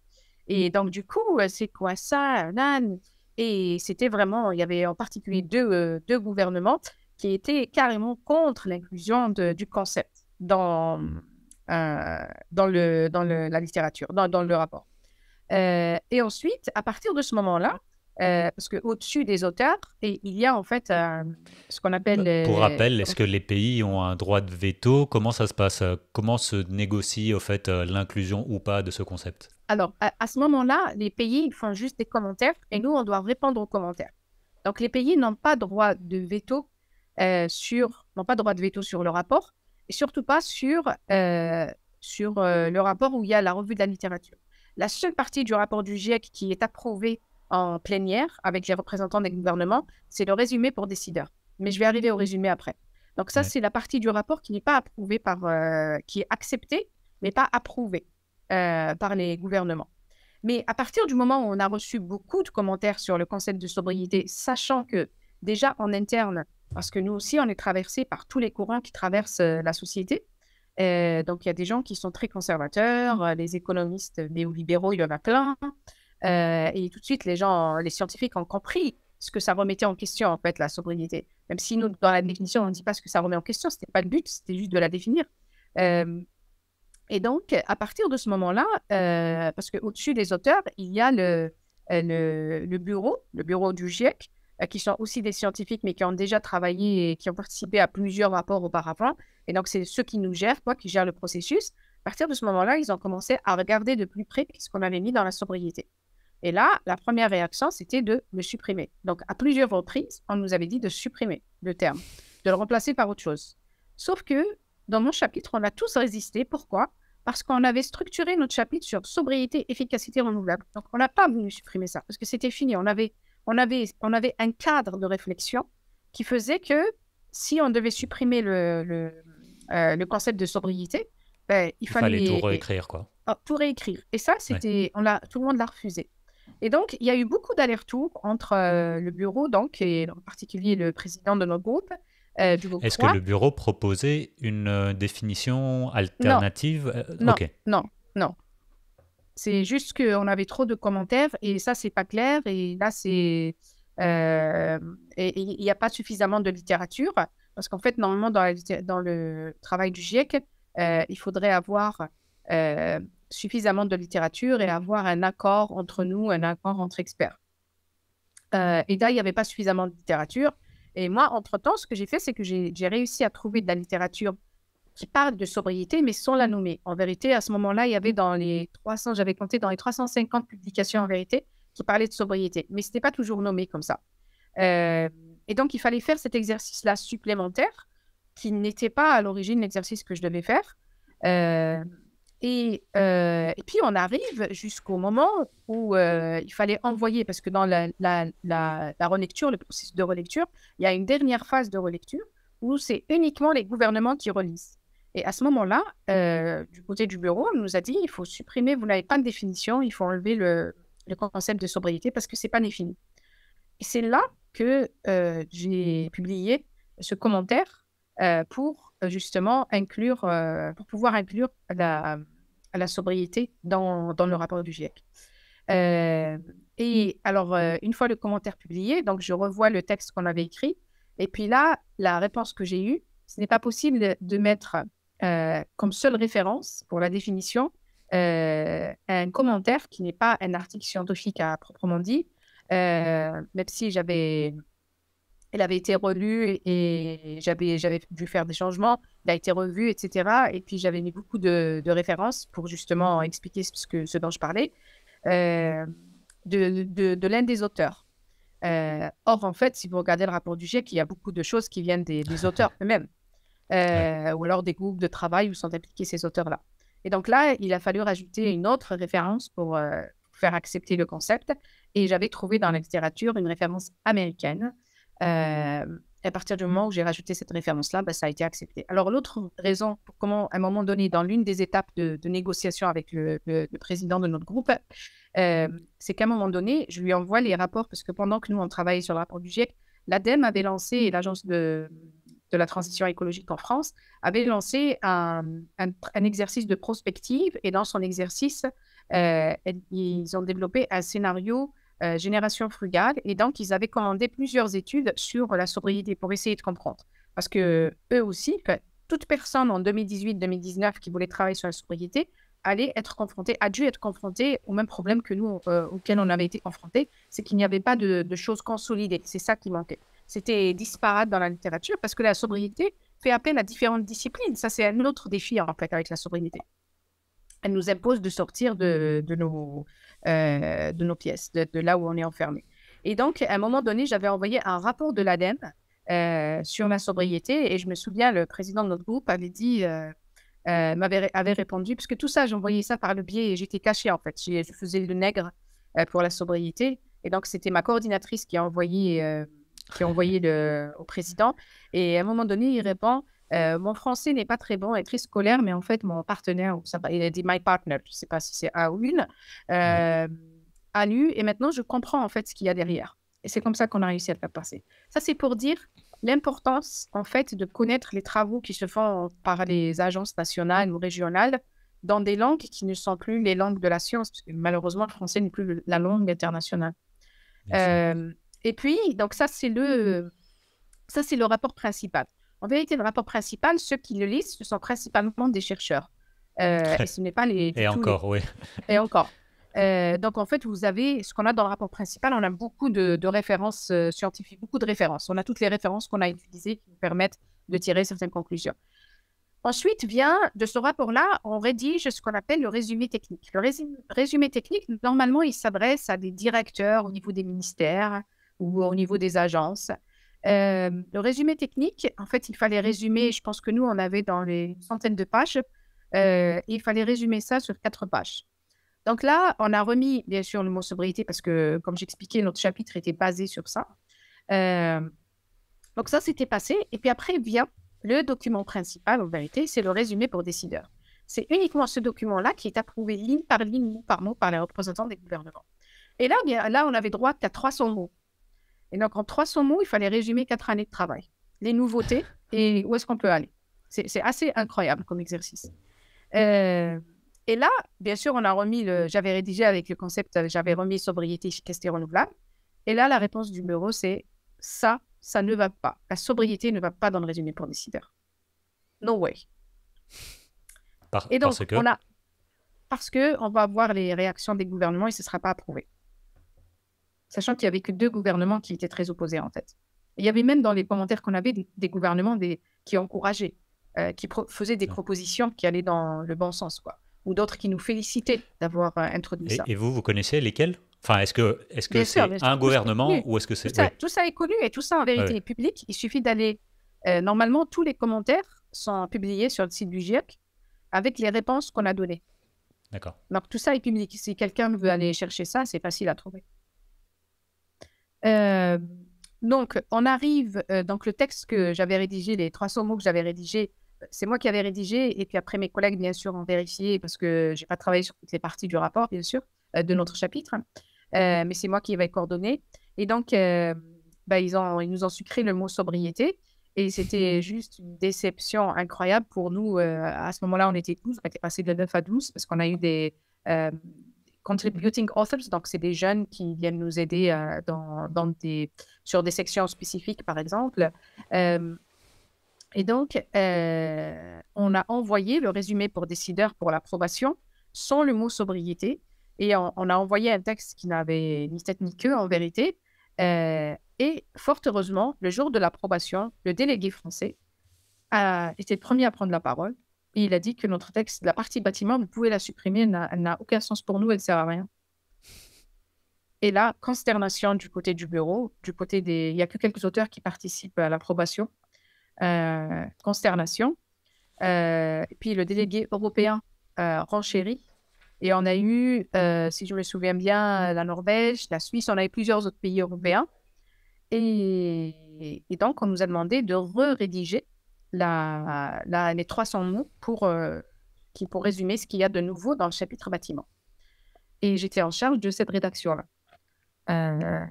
Et donc, du coup, c'est quoi ça, nan Et c'était vraiment, il y avait en particulier deux, gouvernements qui étaient carrément contre l'inclusion du concept dans, dans, le, dans la littérature, dans le rapport. Euh, et ensuite, à partir de ce moment-là, euh, mhm. parce parce qu'au-dessus des auteurs, et il y a en fait ce qu'on appelle. Bah, pour euh, rappel, est-ce que les pays ont un droit de veto Comment ça se passe Comment se négocie au fait l'inclusion ou pas de ce concept Alors, à, ce moment-là, les pays font juste des commentaires et nous, on doit répondre aux commentaires. Donc, les pays n'ont pas droit de veto sur, n'ont pas droit de veto sur le rapport et surtout pas sur sur le rapport où il y a la revue de la littérature. La seule partie du rapport du GIEC qui est approuvée en plénière avec les représentants des gouvernements, c'est le résumé pour décideurs. Mais je vais arriver au résumé après. Donc ça, c'est la partie du rapport qui n'est pas approuvée par, euh, qui est acceptée, mais pas approuvée euh, par les gouvernements. Mais à partir du moment où on a reçu beaucoup de commentaires sur le concept de sobriété, sachant que déjà en interne, parce que nous aussi, on est traversé par tous les courants qui traversent euh, la société, euh, donc, il y a des gens qui sont très conservateurs, euh, les économistes néolibéraux, il y en a plein. Euh, et tout de suite, les gens, les scientifiques ont compris ce que ça remettait en question, en fait, la sobriété. Même si nous, dans la définition, on ne dit pas ce que ça remet en question, ce n'était pas le but, c'était juste de la définir. et donc, à partir de ce moment-là, parce qu'au-dessus des auteurs, il y a le bureau, le bureau du GIEC, euh, qui sont aussi des scientifiques, mais qui ont déjà travaillé et qui ont participé à plusieurs rapports auparavant. Et donc, c'est ceux qui nous gèrent, quoi, qui gèrent le processus. À partir de ce moment-là, ils ont commencé à regarder de plus près ce qu'on avait mis dans la sobriété. Et là, la première réaction, c'était de le supprimer. Donc, à plusieurs reprises, on nous avait dit de supprimer le terme, de le remplacer par autre chose. Sauf que, dans mon chapitre, on a tous résisté. Pourquoi Parce qu'on avait structuré notre chapitre sur sobriété, efficacité renouvelable. Donc, on n'a pas voulu supprimer ça, parce que c'était fini. On avait on avait, on avait un cadre de réflexion qui faisait que si on devait supprimer le, le, euh, concept de sobriété, ben, il, fallait, tout réécrire. Quoi. Ah, tout réécrire. Et ça, c'était, on tout le monde l'a refusé. Et donc, il y a eu beaucoup d'allers-retours entre euh, le bureau, donc, et en particulier le président de notre groupe. Euh, Est-ce que le bureau proposait une définition alternative Non, non, non. C'est juste qu'on avait trop de commentaires et ça, c'est pas clair. Et là, c'est. Euh, il n'y a pas suffisamment de littérature. Parce qu'en fait, normalement, dans, le travail du GIEC, euh, il faudrait avoir euh, suffisamment de littérature et avoir un accord entre nous, un accord entre experts. et là, il n'y avait pas suffisamment de littérature. Et moi, entre-temps, ce que j'ai fait, c'est que j'ai réussi à trouver de la littérature qui parle de sobriété, mais sans la nommer. En vérité, à ce moment-là, il y avait dans les 300, j'avais compté dans les 350 publications en vérité qui parlaient de sobriété, mais ce n'était pas toujours nommé comme ça. Euh, et donc, il fallait faire cet exercice-là supplémentaire qui n'était pas à l'origine l'exercice que je devais faire. Euh, euh, et, puis, on arrive jusqu'au moment où il fallait envoyer, parce que dans la, la, la, relecture, le processus de relecture, il y a une dernière phase de relecture où c'est uniquement les gouvernements qui relisent. Et à ce moment-là, mmh euh, du côté du bureau, on nous a dit il faut supprimer, vous n'avez pas de définition, il faut enlever le, concept de sobriété parce que c'est pas défini. Et c'est là que euh, j'ai publié ce commentaire euh, pour justement inclure, pour pouvoir inclure la, sobriété dans, dans, le rapport du GIEC. et alors, une fois le commentaire publié, donc je revois le texte qu'on avait écrit, et puis là, la réponse que j'ai eue, ce n'est pas possible de mettre euh, comme seule référence pour la définition euh, un commentaire qui n'est pas un article scientifique à proprement dit, euh, même si j'avais, elle avait été relue et, j'avais, j'avais dû faire des changements, elle a été revue etc. Et puis j'avais mis beaucoup de, références pour justement expliquer ce, ce dont je parlais de, l'un des auteurs. or, en fait, si vous regardez le rapport du GIEC, il y a beaucoup de choses qui viennent des, des auteurs eux-mêmes. Euh, ou alors des groupes de travail où sont impliqués ces auteurs-là. Et donc là, il a fallu rajouter mmh. une autre référence euh, pour faire accepter le concept. Et j'avais trouvé dans la mmh. littérature une référence américaine. Mmh. Euh, à partir du moment où j'ai rajouté cette référence-là, bah, ça a été accepté. Alors, l'autre raison pour comment, à un moment donné, dans l'une des étapes de, négociation avec le, président de notre groupe, c'est qu'à un moment donné, je lui envoie les rapports, parce que pendant que nous, on travaillait sur le rapport du GIEC, l'ADEME avait lancé, l'Agence de, de la transition écologique en France, avait lancé un, exercice de prospective et dans son exercice, euh, ils ont développé un scénario euh, génération frugale et donc ils avaient commandé plusieurs études sur la sobriété pour essayer de comprendre. Parce que eux aussi, toute personne en 2018-2019 qui voulait travailler sur la sobriété allait être confrontée, a dû être confrontée au même problème que nous, euh, auquel on avait été confronté c'est qu'il n'y avait pas de choses consolidées. C'est ça qui manquait c'était disparate dans la littérature parce que la sobriété fait appel à différentes disciplines. Ça, c'est un autre défi en fait avec la sobriété. Elle nous impose de sortir de, de nos, euh, de nos pièces, de, là où on est enfermé. Et donc, à un moment donné, j'avais envoyé un rapport de l'ADEME euh, sur la sobriété et je me souviens, le président de notre groupe avait dit. Euh, m'avait avait répondu, parce que tout ça, j'envoyais ça par le biais et j'étais cachée en fait. je faisais le nègre pour la sobriété. Et donc, c'était ma coordinatrice qui a envoyé qui est envoyé le, au président. Et à un moment donné, il répond euh, Mon français n'est pas très bon et très scolaire, mais en fait, mon partenaire, il a dit my partner, je ne sais pas si c'est A ou une, euh, a lu. Et maintenant, je comprends en fait ce qu'il y a derrière. Et c'est comme ça qu'on a réussi à le faire passer. Ça, c'est pour dire l'importance en fait de connaître les travaux qui se font par les agences nationales ou régionales dans des langues qui ne sont plus les langues de la science, parce que malheureusement, le français n'est plus la langue internationale. Euh, et puis, donc ça, c'est le, mmh ça, c'est le rapport principal. En vérité, le rapport principal, ceux qui le lisent, ce sont principalement des chercheurs. Euh, et ce n'est pas les... Et encore, oui. Et encore. donc, en fait, vous avez ce qu'on a dans le rapport principal. On a beaucoup de, références euh, scientifiques, beaucoup de références. On a toutes les références qu'on a utilisées qui nous permettent de tirer certaines conclusions. Ensuite vient de ce rapport-là, on rédige ce qu'on appelle le résumé technique. Le résumé technique, normalement, il s'adresse à des directeurs au niveau des ministères, ou au niveau des agences. Euh, le résumé technique, en fait, il fallait résumer, je pense que nous, on avait dans les centaines de pages, euh, il fallait résumer ça sur quatre pages. Donc là, on a remis, bien sûr, le mot sobriété parce que, comme j'expliquais, notre chapitre était basé sur ça. Euh, donc ça, c'était passé. Et puis après vient le document principal, en vérité, c'est le résumé pour décideurs. C'est uniquement ce document-là qui est approuvé ligne par ligne, mot par mot, par les représentants des gouvernements. Et là, bien, là on avait droit à 300 mots. Et donc, en 300 mots, il fallait résumer quatre années de travail, les nouveautés et où est-ce qu'on peut aller. C'est assez incroyable comme exercice. Euh, et là, bien sûr, on a remis, j'avais rédigé avec le concept, euh, j'avais remis sobriété, efficacité renouvelable. Et là, la réponse du bureau, c'est ça, ça ne va pas. La sobriété ne va pas dans le résumé pour décideur. No way. et parce que... on a, parce que on va voir les réactions des gouvernements et ce ne sera pas approuvé sachant qu'il n'y avait que deux gouvernements qui étaient très opposés en fait. Il y avait même dans les commentaires qu'on avait des, gouvernements qui encourageaient, euh, qui faisaient des propositions qui allaient dans le bon sens, quoi. ou d'autres qui nous félicitaient d'avoir euh, introduit et, ça. Et vous, vous connaissez lesquels Enfin, est-ce que c'est -ce un gouvernement ou est-ce que c'est... Tout, ça est connu et tout ça en vérité est public. Il suffit d'aller... Euh, normalement, tous les commentaires sont publiés sur le site du GIEC avec les réponses qu'on a données. D'accord. Donc tout ça est public. Si quelqu'un veut aller chercher ça, c'est facile à trouver. Euh, donc, on arrive, euh, donc le texte que j'avais rédigé, les 300 mots que j'avais rédigés, c'est moi qui avais rédigé, et puis après mes collègues, bien sûr, ont vérifié, parce que je n'ai pas travaillé sur toutes les parties du rapport, bien sûr, euh, de notre chapitre, mais c'est moi qui vais coordonné. Et donc, bah, ils, ont, ils nous ont sucré le mot sobriété, et c'était juste une déception incroyable pour nous. à ce moment-là, on était 12, on était passé de 9 à 12, parce qu'on a eu des, contributing mm-hmm. authors, donc c'est des jeunes qui viennent nous aider euh, dans, des, sur des sections spécifiques, par exemple. Euh, et donc, euh, on a envoyé le résumé pour décideurs pour l'approbation sans le mot sobriété. Et on, a envoyé un texte qui n'avait ni tête ni queue en vérité. et fort heureusement, le jour de l'approbation, le délégué français a été le premier à prendre la parole et il a dit que notre texte, la partie bâtiment, vous pouvez la supprimer, elle n'a aucun sens pour nous, elle ne sert à rien. Et là, consternation du côté du bureau, du côté des... Il n'y a que quelques auteurs qui participent à l'approbation. Euh, consternation. Euh, et puis le délégué européen euh, renchérit. Et on a eu, euh, si je me souviens bien, la Norvège, la Suisse, on a eu plusieurs autres pays européens. et donc, on nous a demandé de re-rédiger la, les 300 mots pour, euh, qui, pour résumer ce qu'il y a de nouveau dans le chapitre bâtiment. Et j'étais en charge de cette rédaction-là. Euh,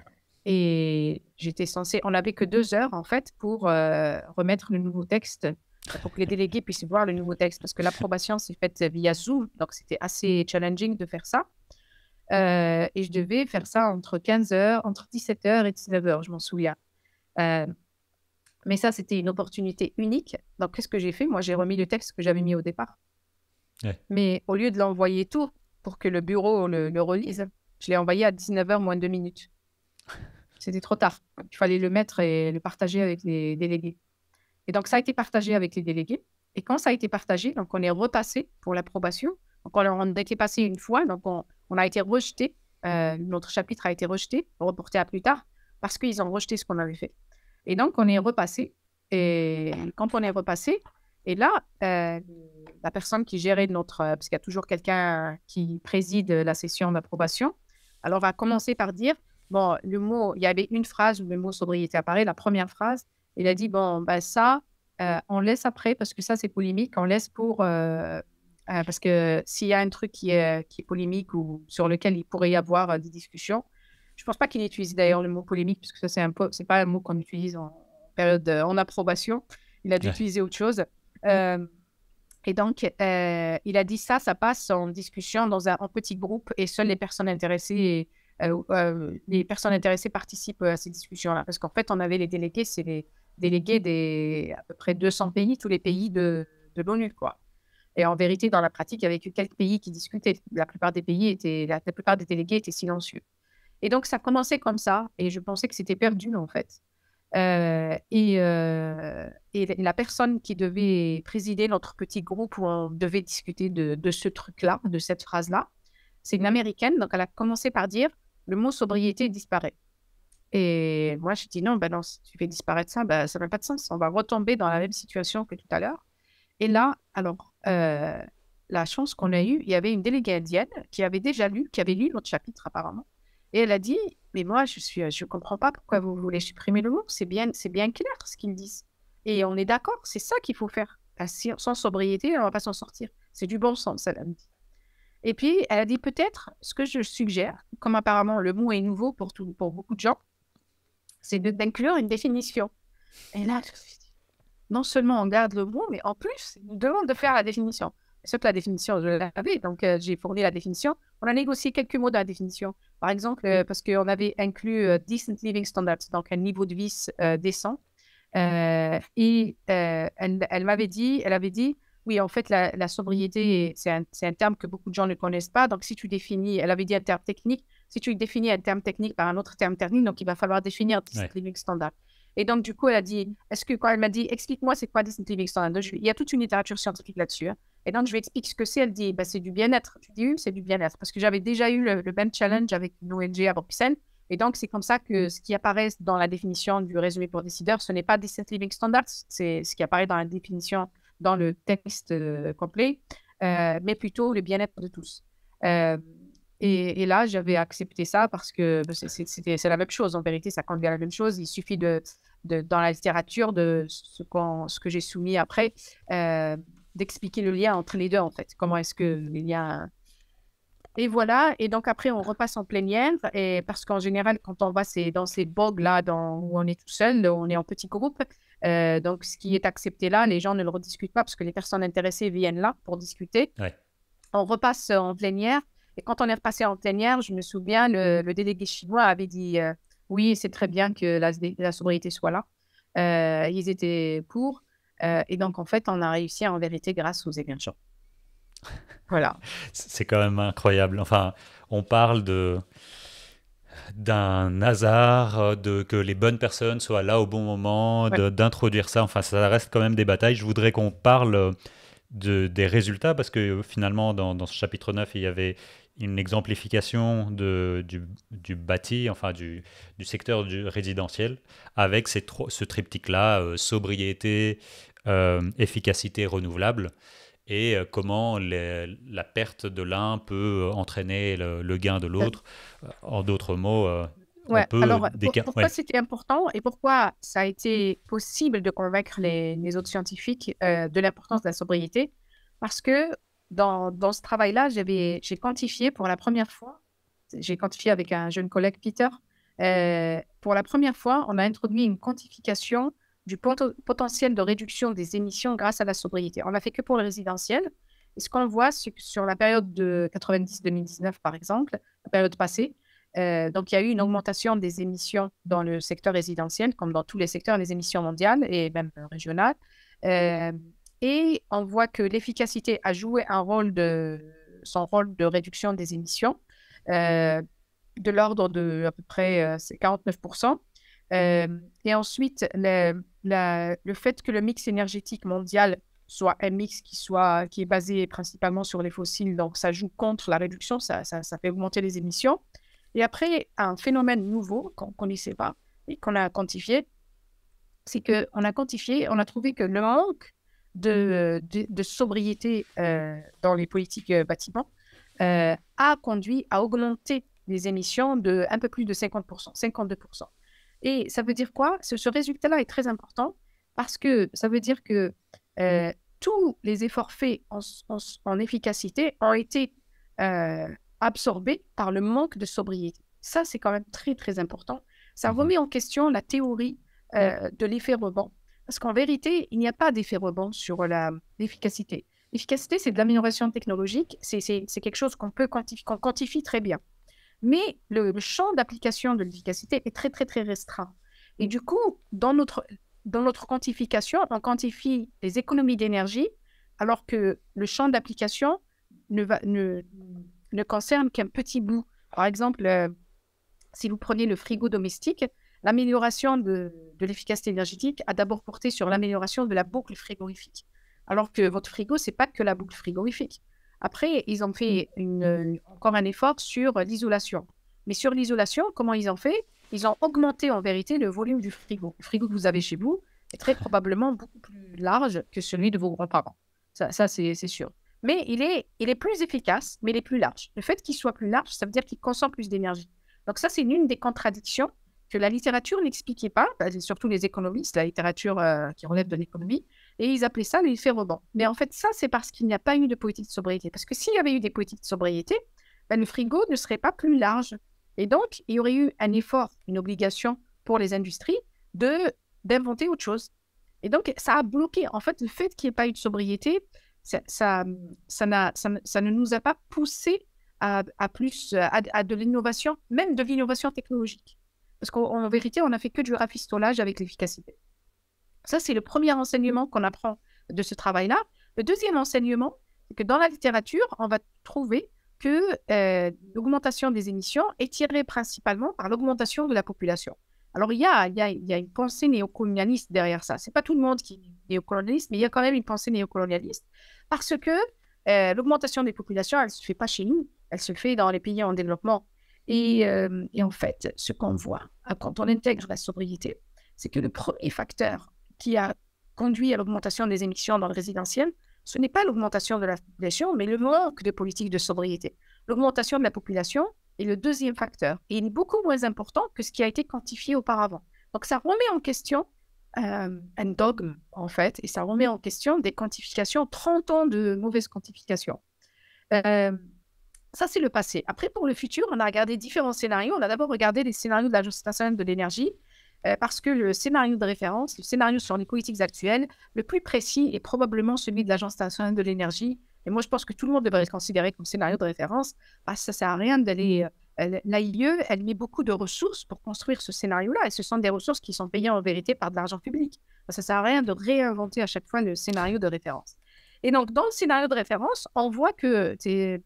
et j'étais censée, on n'avait que deux heures en fait pour euh, remettre le nouveau texte, pour que les délégués puissent voir le nouveau texte, parce que l'approbation s'est faite via Zoom, donc c'était assez challenging de faire ça. et je devais faire ça entre 15h, entre 17h et 19h, je m'en souviens. Mais ça, c'était une opportunité unique. Donc, qu'est-ce que j'ai fait Moi, j'ai remis le texte que j'avais mis au départ. Mais au lieu de l'envoyer tout pour que le bureau le, relise, je l'ai envoyé à 19h moins 2 minutes. C'était trop tard. Il fallait le mettre et le partager avec les délégués. Et donc, ça a été partagé avec les délégués. Et quand ça a été partagé, donc on est repassé pour l'approbation. Donc, on a été passé une fois, donc on, a été rejeté. Euh, notre chapitre a été rejeté, reporté à plus tard, parce qu'ils ont rejeté ce qu'on avait fait. Et donc, on est repassé. Et quand on est repassé, et là, euh, la personne qui gérait notre, euh, parce qu'il y a toujours quelqu'un qui préside la session d'approbation, alors on va commencer par dire, bon, le mot, il y avait une phrase où le mot sobriété apparaît, la première phrase, il a dit, bon, ben ça, euh, on laisse après parce que ça, c'est polémique, on laisse pour... parce que s'il y a un truc qui est, qui est polémique ou sur lequel il pourrait y avoir des discussions, je ne pense pas qu'il utilise d'ailleurs le mot polémique, puisque que ça, c'est un pas un mot qu'on utilise en période euh, en approbation. Il a dû utiliser autre chose. Mm. Euh, et donc, euh, il a dit ça, ça passe en discussion dans un en petit groupe et seules les personnes intéressées, les personnes intéressées participent à ces discussions-là. Parce qu'en fait, on avait les délégués, c'est les délégués des à peu près 200 pays, tous les pays de, l'ONU, quoi. Et en vérité, dans la pratique, il n'y avait que quelques pays qui discutaient. La plupart des pays étaient, la plupart des délégués étaient silencieux. Et donc, ça commençait comme ça, et je pensais que c'était perdu, en fait. Euh, euh, et, la personne qui devait présider notre petit groupe où on devait discuter de, ce truc-là, de cette phrase-là, c'est une américaine. Donc, elle a commencé par dire le mot sobriété disparaît. Et moi, je dit, non, ben non, si tu fais disparaître ça, ben, ça n'a pas de sens. On va retomber dans la même situation que tout à l'heure. Et là, alors, euh, la chance qu'on a eue, il y avait une déléguée indienne qui avait déjà lu, qui avait lu notre chapitre apparemment, et elle a dit, mais moi, je suis, euh, je comprends pas pourquoi vous voulez supprimer le mot. C'est bien, c'est bien clair ce qu'ils disent. Et on est d'accord, c'est ça qu'il faut faire. Bah, sans sobriété, on va pas s'en sortir. C'est du bon sens, elle a dit. Et puis, elle a dit peut-être ce que je suggère, comme apparemment le mot est nouveau pour, pour beaucoup de gens, c'est d'inclure une définition. Et là, non seulement on garde le mot, mais en plus, il nous demande de faire la définition. Sauf que la définition, je l'avais, donc euh, j'ai fourni la définition. On a négocié quelques mots dans la définition. Par exemple, euh, parce qu'on avait inclus euh, Decent Living Standards, donc un niveau de vie euh, décent. et elle, m'avait dit, elle avait dit, oui, en fait, la, sobriété, c'est un, terme que beaucoup de gens ne connaissent pas. Donc, si tu définis, elle avait dit un terme technique, si tu définis un terme technique par un autre terme technique, donc il va falloir définir Decent Living standards ». Et donc, du coup, elle a dit, est-ce que quand elle m'a dit, explique-moi c'est quoi Decent Living standards » il y a toute une littérature scientifique là-dessus. Hein. Et donc, je lui explique ce que c'est. Elle dit bah, c'est du bien-être. Je dis oui, c'est du bien-être. Parce que j'avais déjà eu le, le, même challenge avec une ONG à Bruxelles. Et donc, c'est comme ça que ce qui apparaît dans la définition du résumé pour décideurs, ce n'est pas decent living standards, c'est ce qui apparaît dans la définition, dans le texte euh, complet, euh, mais plutôt le bien-être de tous. Euh, et, là, j'avais accepté ça parce que bah, c'est la même chose. En vérité, ça compte bien la même chose. Il suffit de, dans la littérature de ce, ce que j'ai soumis après d'expliquer le lien entre les deux, en fait. Comment est-ce que y a Et voilà, et donc après, on repasse en plénière, et parce qu'en général, quand on va dans ces bogues là où on est tout seul, on est en petit groupe, euh, donc ce qui est accepté là, les gens ne le rediscutent pas, parce que les personnes intéressées viennent là pour discuter. On repasse en plénière, et quand on est repassé en plénière, je me souviens, le, délégué chinois avait dit euh, Oui, c'est très bien que la, sobriété soit là. Euh, ils étaient pour. Euh, et donc, en fait, on a réussi en vérité grâce aux événements. voilà. C'est quand même incroyable. Enfin, on parle de d'un hasard, euh, de que les bonnes personnes soient là au bon moment, d'introduire ça. Enfin, ça reste quand même des batailles. Je voudrais qu'on parle euh, de, des résultats parce que finalement, dans, ce chapitre 9, il y avait une exemplification de, du, bâti, enfin du, secteur du résidentiel, avec ces, ce triptyque-là, sobriété, euh, efficacité renouvelable et euh, comment la perte de l'un peut entraîner le, gain de l'autre. Euh, en d'autres mots, pourquoi c'était important et pourquoi ça a été possible de convaincre les, autres scientifiques de l'importance de la sobriété Parce que dans, dans ce travail-là, j'ai quantifié pour la première fois, j'ai quantifié avec un jeune collègue Peter, pour la première fois, on a introduit une quantification du potentiel de réduction des émissions grâce à la sobriété. On l'a fait que pour le résidentiel. Et ce qu'on voit, c'est que sur la période de 90-2019, par exemple, la période passée, euh, donc il y a eu une augmentation des émissions dans le secteur résidentiel, comme dans tous les secteurs, les émissions mondiales et même euh, régionales. Euh, et on voit que l'efficacité a joué un rôle de, son rôle de réduction des émissions de l'ordre de à peu près 49%. Mhm. Euh, et ensuite, le, le fait que le mix énergétique mondial soit un mix qui, soit, qui est basé principalement sur les fossiles, donc ça joue contre la réduction, ça, ça, fait augmenter les émissions. Et après, un phénomène nouveau qu'on ne connaissait pas et qu'on a quantifié, c'est qu'on a quantifié, on a trouvé que le manque de, de, sobriété euh, dans les politiques euh, bâtiments a conduit à augmenter les émissions de un peu plus de 50%, 52%. Et ça veut dire quoi ce, résultat-là est très important parce que ça veut dire que euh, tous les efforts faits en, efficacité ont été euh, absorbés par le manque de sobriété. Ça, c'est quand même très, très important. Ça mhm. remet en question la théorie euh, de l'effet rebond. Parce qu'en vérité, il n'y a pas d'effet rebond sur l'efficacité. L'efficacité, c'est de l'amélioration technologique. C'est quelque chose qu'on peut quantifier, quantifie très bien. Mais le, champ d'application de l'efficacité est très, très, très restreint. Et du coup, dans notre, dans notre quantification, on quantifie les économies d'énergie, alors que le champ d'application ne, ne, ne concerne qu'un petit bout. Par exemple, euh, si vous prenez le frigo domestique, l'amélioration de, de l'efficacité énergétique a d'abord porté sur l'amélioration de la boucle frigorifique. Alors que votre frigo, c'est pas que la boucle frigorifique. Après, ils ont fait mm. Mm. encore un effort sur l'isolation. Mais sur l'isolation, comment ils ont fait Ils ont augmenté en vérité le volume du frigo. Le frigo que vous avez chez vous est très probablement beaucoup plus large que celui de vos grands-parents. Ça, c'est sûr. Mais il est, plus efficace, mais il est plus large. Le fait qu'il soit plus large, ça veut dire qu'il consomme plus d'énergie. Donc ça, c'est l'une des contradictions que la littérature n'expliquait pas, bah, surtout les économistes, la littérature euh, qui relève de l'économie, et ils appelaient ça les rebond. Mais en fait, ça, c'est parce qu'il n'y a pas eu de politique de sobriété. Parce que s'il y avait eu des politiques de sobriété, ben, le frigo ne serait pas plus large. Et donc, il y aurait eu un effort, une obligation pour les industries de d'inventer autre chose. Et donc, ça a bloqué. En fait, le fait qu'il n'y ait pas eu de sobriété, ça, ça, ça ne nous a pas poussé à, plus, à de l'innovation, même de l'innovation technologique. Parce qu'en vérité, on n'a fait que du rafistolage avec l'efficacité. Ça, c'est le premier enseignement qu'on apprend de ce travail-là. Le deuxième enseignement, c'est que dans la littérature, on va trouver que euh, l'augmentation des émissions est tirée principalement par l'augmentation de la population. Alors, il y a, il y a, une pensée néocolonialiste derrière ça. Ce n'est pas tout le monde qui est néocolonialiste, mais il y a quand même une pensée néocolonialiste. Parce que euh, l'augmentation des populations, elle ne se fait pas chez nous, elle se fait dans les pays en développement. Et, euh, et en fait, ce qu'on voit quand on intègre la sobriété, c'est que le premier facteur qui a conduit à l'augmentation des émissions dans le résidentiel, ce n'est pas l'augmentation de la population, mais le manque de politiques de sobriété. L'augmentation de la population est le deuxième facteur et il est beaucoup moins important que ce qui a été quantifié auparavant. Donc ça remet en question euh, un dogme, en fait, et ça remet en question des quantifications, 30 ans de mauvaises quantifications. Euh, ça, c'est le passé. Après, pour le futur, on a regardé différents scénarios. On a d'abord regardé les scénarios de l'Agence nationale de l'énergie euh, parce que le scénario de référence, le scénario sur les politiques actuelles, le plus précis est probablement celui de l'Agence nationale de l'énergie. Et moi, je pense que tout le monde devrait le considérer comme scénario de référence, parce que ça ne sert à rien d'aller... Mm. Euh, là L'AIE, elle met beaucoup de ressources pour construire ce scénario-là, et ce sont des ressources qui sont payées en vérité par de l'argent public. Ça ne sert à rien de réinventer à chaque fois le scénario de référence. Et donc, dans le scénario de référence, on voit que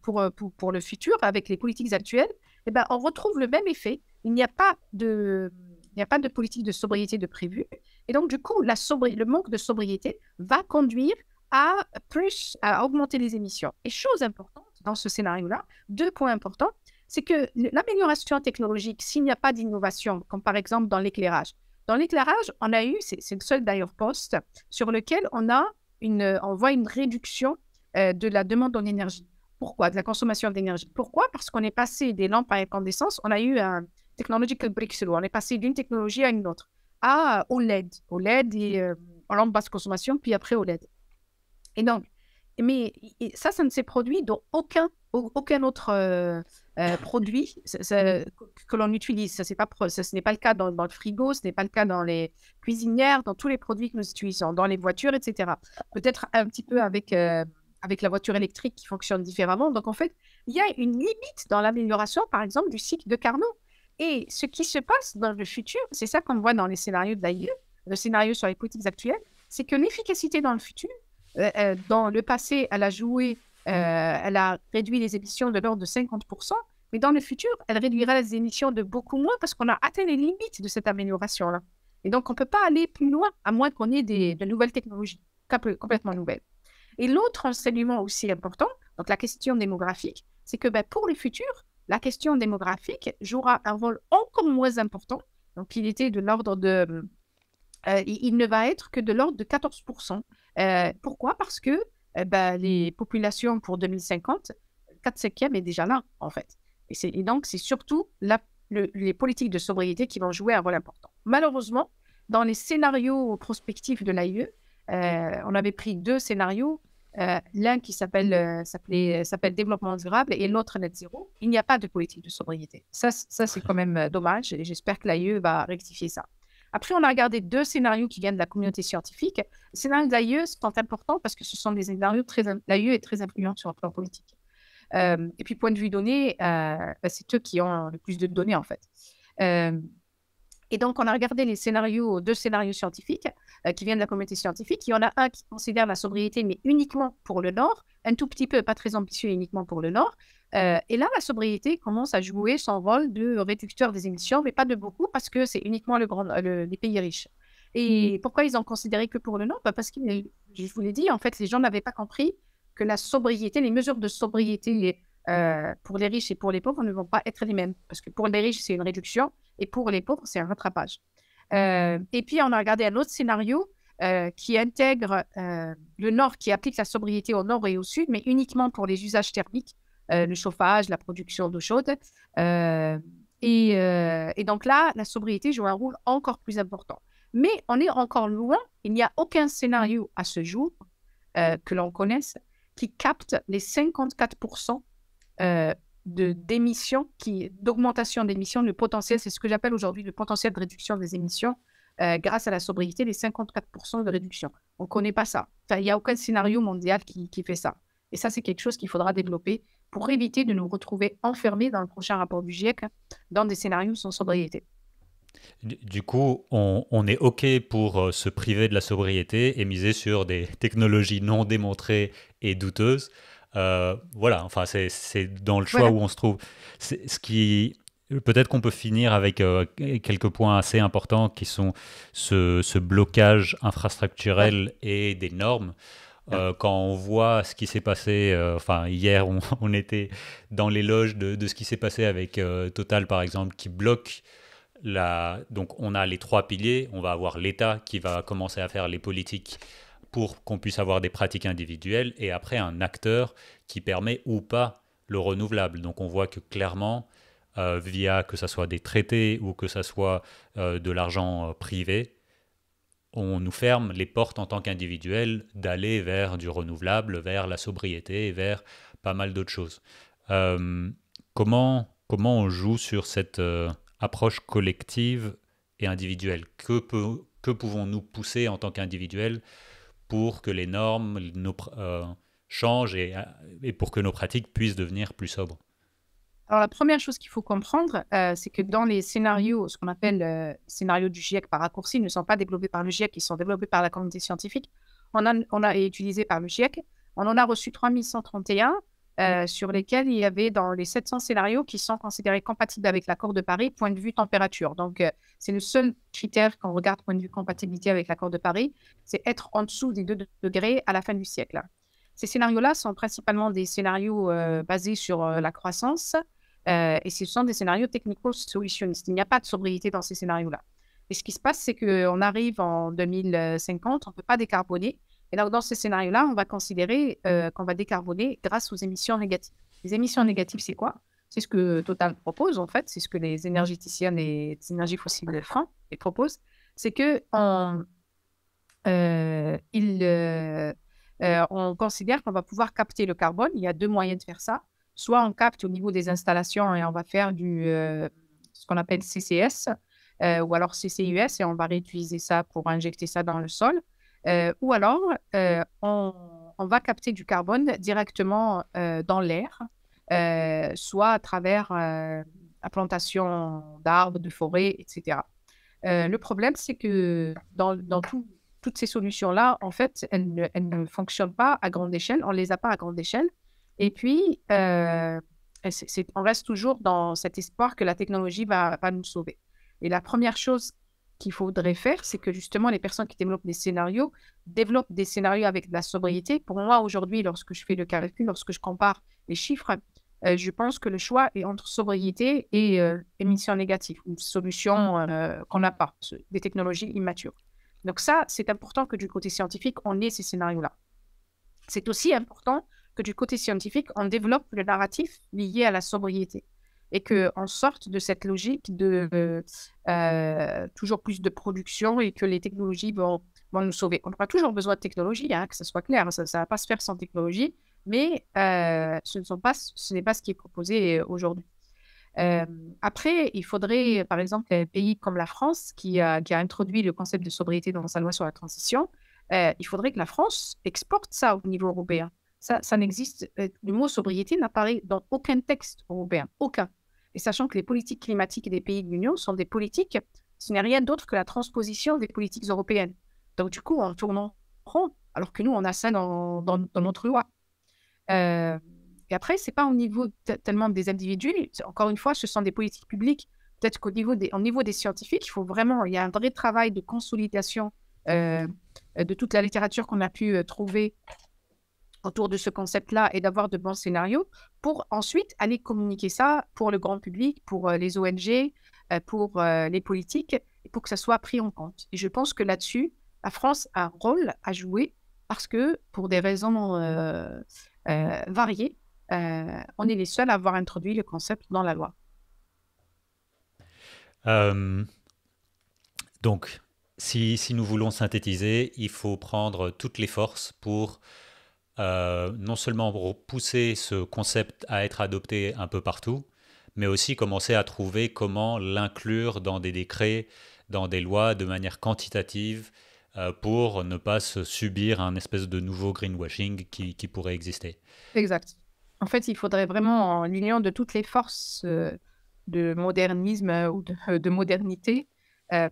pour, euh, pour, pour, le futur, avec les politiques actuelles, eh ben, on retrouve le même effet. Il n'y a pas de, il n'y a pas de politique de sobriété de prévu. Et donc, du coup, le manque de sobriété va conduire à plus, à augmenter les émissions. Et chose importante dans ce scénario-là, deux points importants, c'est que l'amélioration technologique, s'il n'y a pas d'innovation, comme par exemple dans l'éclairage, dans l'éclairage, on a eu, c'est le seul d'ailleurs poste sur lequel on a une, on voit une réduction euh, de la demande en énergie. Pourquoi De la consommation d'énergie. Pourquoi Parce qu'on est passé des lampes à incandescence, on a eu un, technological breakthrough. On est passé d'une technologie à une autre. À OLED. OLED et euh, en en basse consommation, puis après OLED. Et donc, mais ça, ça ne s'est produit dans aucun, aucun autre euh, euh, produit que l'on utilise. Ça, pas, ce n'est pas le cas dans, le frigo, ce n'est pas le cas dans les cuisinières, dans tous les produits que nous utilisons, dans les voitures, etc. Peut-être un petit peu avec, avec la voiture électrique qui fonctionne différemment. Donc, en fait, il y a une limite dans l'amélioration, par exemple, du cycle de Carnot. Et ce qui se passe dans le futur, c'est ça qu'on voit dans les scénarios d'ailleurs, le scénario sur les politiques actuelles, c'est que l'efficacité dans le futur, euh, euh, dans le passé, elle a joué, euh, elle a réduit les émissions de l'ordre de 50%, mais dans le futur, elle réduira les émissions de beaucoup moins parce qu'on a atteint les limites de cette amélioration-là. Et donc, on ne peut pas aller plus loin à moins qu'on ait des, de nouvelles technologies complètement nouvelles. Et l'autre enseignement aussi important, donc la question démographique, c'est que ben, pour le futur, la question démographique jouera un rôle encore moins important. Donc, il était de l'ordre de. Euh, il ne va être que de l'ordre de 14%. Euh, pourquoi Parce que eh ben, les mm. populations pour 2050, 4 cinquièmes est déjà là, en fait. Et, donc, c'est surtout les politiques de sobriété qui vont jouer un rôle important. Malheureusement, dans les scénarios prospectifs de l'AIE, mm. euh, on avait pris deux scénarios euh, l'un qui euh, euh, s'appelle développement durable et l'autre net zéro. Il n'y a pas de politique de sobriété. Ça, ça c'est quand même dommage et j'espère que l'AIE va rectifier ça. Après, on a regardé deux scénarios qui viennent de la communauté scientifique. Les scénarios de l'AIE sont important parce que ce sont des scénarios très... L'AIE est très influente sur le plan politique. et puis, point de vue données, ben, c'est eux qui ont le plus de données, en fait. Et donc, on a regardé les scénarios, deux scénarios scientifiques euh, qui viennent de la communauté scientifique. Il y en a un qui considère la sobriété, mais uniquement pour le Nord, un tout petit peu, pas très ambitieux, uniquement pour le Nord. Euh, et là, la sobriété commence à jouer son rôle de réducteur des émissions, mais pas de beaucoup, parce que c'est uniquement le les pays riches. Et mm. pourquoi ils ont considéré que pour le Nord bah, Parce que, je vous l'ai dit, en fait, les gens n'avaient pas compris que la sobriété, les mesures de sobriété Mmh. Euh, pour les riches et pour les pauvres ne vont pas être les mêmes. Parce que pour les riches, c'est une réduction et pour les pauvres, c'est un rattrapage. Euh, et puis, on a regardé un autre scénario euh, qui intègre le Nord, qui applique la sobriété au Nord et au Sud, mais uniquement pour les usages thermiques, le chauffage, la production d'eau chaude. Et, et, donc là, la sobriété joue un rôle encore plus important. Mais on est encore loin. Il n'y a aucun scénario à ce jour que l'on connaisse qui capte les 54 euh, de d'émissions, qui d'augmentation d'émissions, le potentiel, c'est ce que j'appelle aujourd'hui le potentiel de réduction des émissions euh, grâce à la sobriété, les 54% de réduction. On ne connaît pas ça. Il y n'y a aucun scénario mondial qui, qui fait ça. Et ça, c'est quelque chose qu'il faudra développer pour éviter de nous retrouver enfermés dans le prochain rapport du GIEC dans des scénarios sans sobriété. Du coup, on, on, est OK pour euh, se priver de la sobriété et miser sur des technologies non démontrées et douteuses, euh, voilà, enfin, c'est dans le choix où on se trouve. Ce qui. Peut-être qu'on peut finir avec euh, quelques points assez importants qui sont ce, blocage infrastructurel et des normes. Euh, quand on voit ce qui s'est passé, enfin hier on, était dans l'éloge de, ce qui s'est passé avec Total par exemple, qui bloque la... Donc on a les trois piliers, on va avoir l'État qui va commencer à faire les politiques pour qu'on puisse avoir des pratiques individuelles et après un acteur qui permet ou pas le renouvelable. Donc on voit que clairement, euh, via que ce soit des traités ou que ce soit euh, de l'argent euh, privé, on nous ferme les portes en tant qu'individuel d'aller vers du renouvelable, vers la sobriété et vers pas mal d'autres choses. comment, comment on joue sur cette approche collective et individuelle Que, que pouvons-nous pousser en tant qu'individuel pour que les normes euh, changent euh, et, pour que nos pratiques puissent devenir plus sobres Alors la première chose qu'il faut comprendre, euh, c'est que dans les scénarios, ce qu'on appelle scénarios du GIEC par raccourci, ils ne sont pas développés par le GIEC, ils sont développés par la communauté scientifique. On a, on a utilisé par le GIEC. On en a reçu 3131. Mmh. Euh, sur lesquels il y avait dans les 700 scénarios qui sont considérés compatibles avec l'accord de Paris, point de vue température. Donc, euh, c'est le seul critère qu'on regarde, point de vue compatibilité avec l'accord de Paris, c'est être en dessous des 2 degrés à la fin du siècle. Ces scénarios-là sont principalement des scénarios euh, basés sur la croissance et ce sont des scénarios technical solutions. Il n'y a pas de sobriété dans ces scénarios-là. Et ce qui se passe, c'est qu'on arrive en 2050, on ne peut pas décarboner. Et donc, dans ce scénario-là, on va considérer euh, mhm. qu'on va décarboner grâce aux émissions négatives. Les émissions négatives, c'est quoi C'est ce que Total propose, en fait, c'est ce que les énergéticiens et les énergies fossiles font et proposent. C'est que euh, euh, considère qu'on va pouvoir capter le carbone. Il y a deux moyens de faire ça. Soit on capte au niveau des installations et on va faire du, ce qu'on appelle CCS ou alors CCUS et on va réutiliser ça pour injecter ça dans le sol. Euh, ou alors, euh, on, va capter du carbone directement euh, dans l'air, soit à travers la plantation d'arbres, de forêts, etc. le problème, c'est que dans, toutes ces solutions-là, en fait, elles ne, fonctionnent pas à grande échelle, on ne les a pas à grande échelle. Et puis, on reste toujours dans cet espoir que la technologie va, va nous sauver. Et la première chose qu'il faudrait faire, c'est que justement les personnes qui développent des scénarios développent des scénarios avec de la sobriété. Pour moi, aujourd'hui, lorsque je fais le calcul, lorsque je compare les chiffres, euh, je pense que le choix est entre sobriété et euh, émission négative, une solution euh, qu'on n'a pas, des technologies immatures. Donc ça, c'est important que du côté scientifique, on ait ces scénarios-là. C'est aussi important que du côté scientifique, on développe le narratif lié à la sobriété et qu'on sorte de cette logique de euh, toujours plus de production et que les technologies vont, vont nous sauver. On aura toujours besoin de technologie, hein, que ce soit clair, hein, ça ne va pas se faire sans technologie, mais euh, ce n'est pas, ce pas ce qui est proposé euh, aujourd'hui. Euh, après, il faudrait, par exemple, un pays comme la France, qui a, qui a introduit le concept de sobriété dans sa loi sur la transition, il faudrait que la France exporte ça au niveau européen. Ça, ça n'existe. le mot sobriété n'apparaît dans aucun texte européen, aucun. Et sachant que les politiques climatiques des pays de l'Union sont des politiques, ce n'est rien d'autre que la transposition des politiques européennes. Donc du coup, en tournant rond, alors que nous, on a ça dans, dans, notre loi. Euh, et après, c'est pas au niveau tellement des individus. Encore une fois, ce sont des politiques publiques. Peut-être qu'au niveau des, niveau des scientifiques, il faut vraiment, il y a un vrai travail de consolidation euh, de toute la littérature qu'on a pu euh, trouver autour de ce concept-là et d'avoir de bons scénarios pour ensuite aller communiquer ça pour le grand public, pour euh, les ONG, euh, pour euh, les politiques, pour que ça soit pris en compte. Et je pense que là-dessus, la France a un rôle à jouer parce que pour des raisons variées, on est les seuls à avoir introduit le concept dans la loi. donc, si, si, nous voulons synthétiser, il faut prendre toutes les forces pour euh, non seulement pousser ce concept à être adopté un peu partout, mais aussi commencer à trouver comment l'inclure dans des décrets, dans des lois de manière quantitative euh, pour ne pas se subir un espèce de nouveau greenwashing qui, pourrait exister. Exact. En fait, il faudrait vraiment, en l'union de toutes les forces euh, de modernisme ou de, modernité,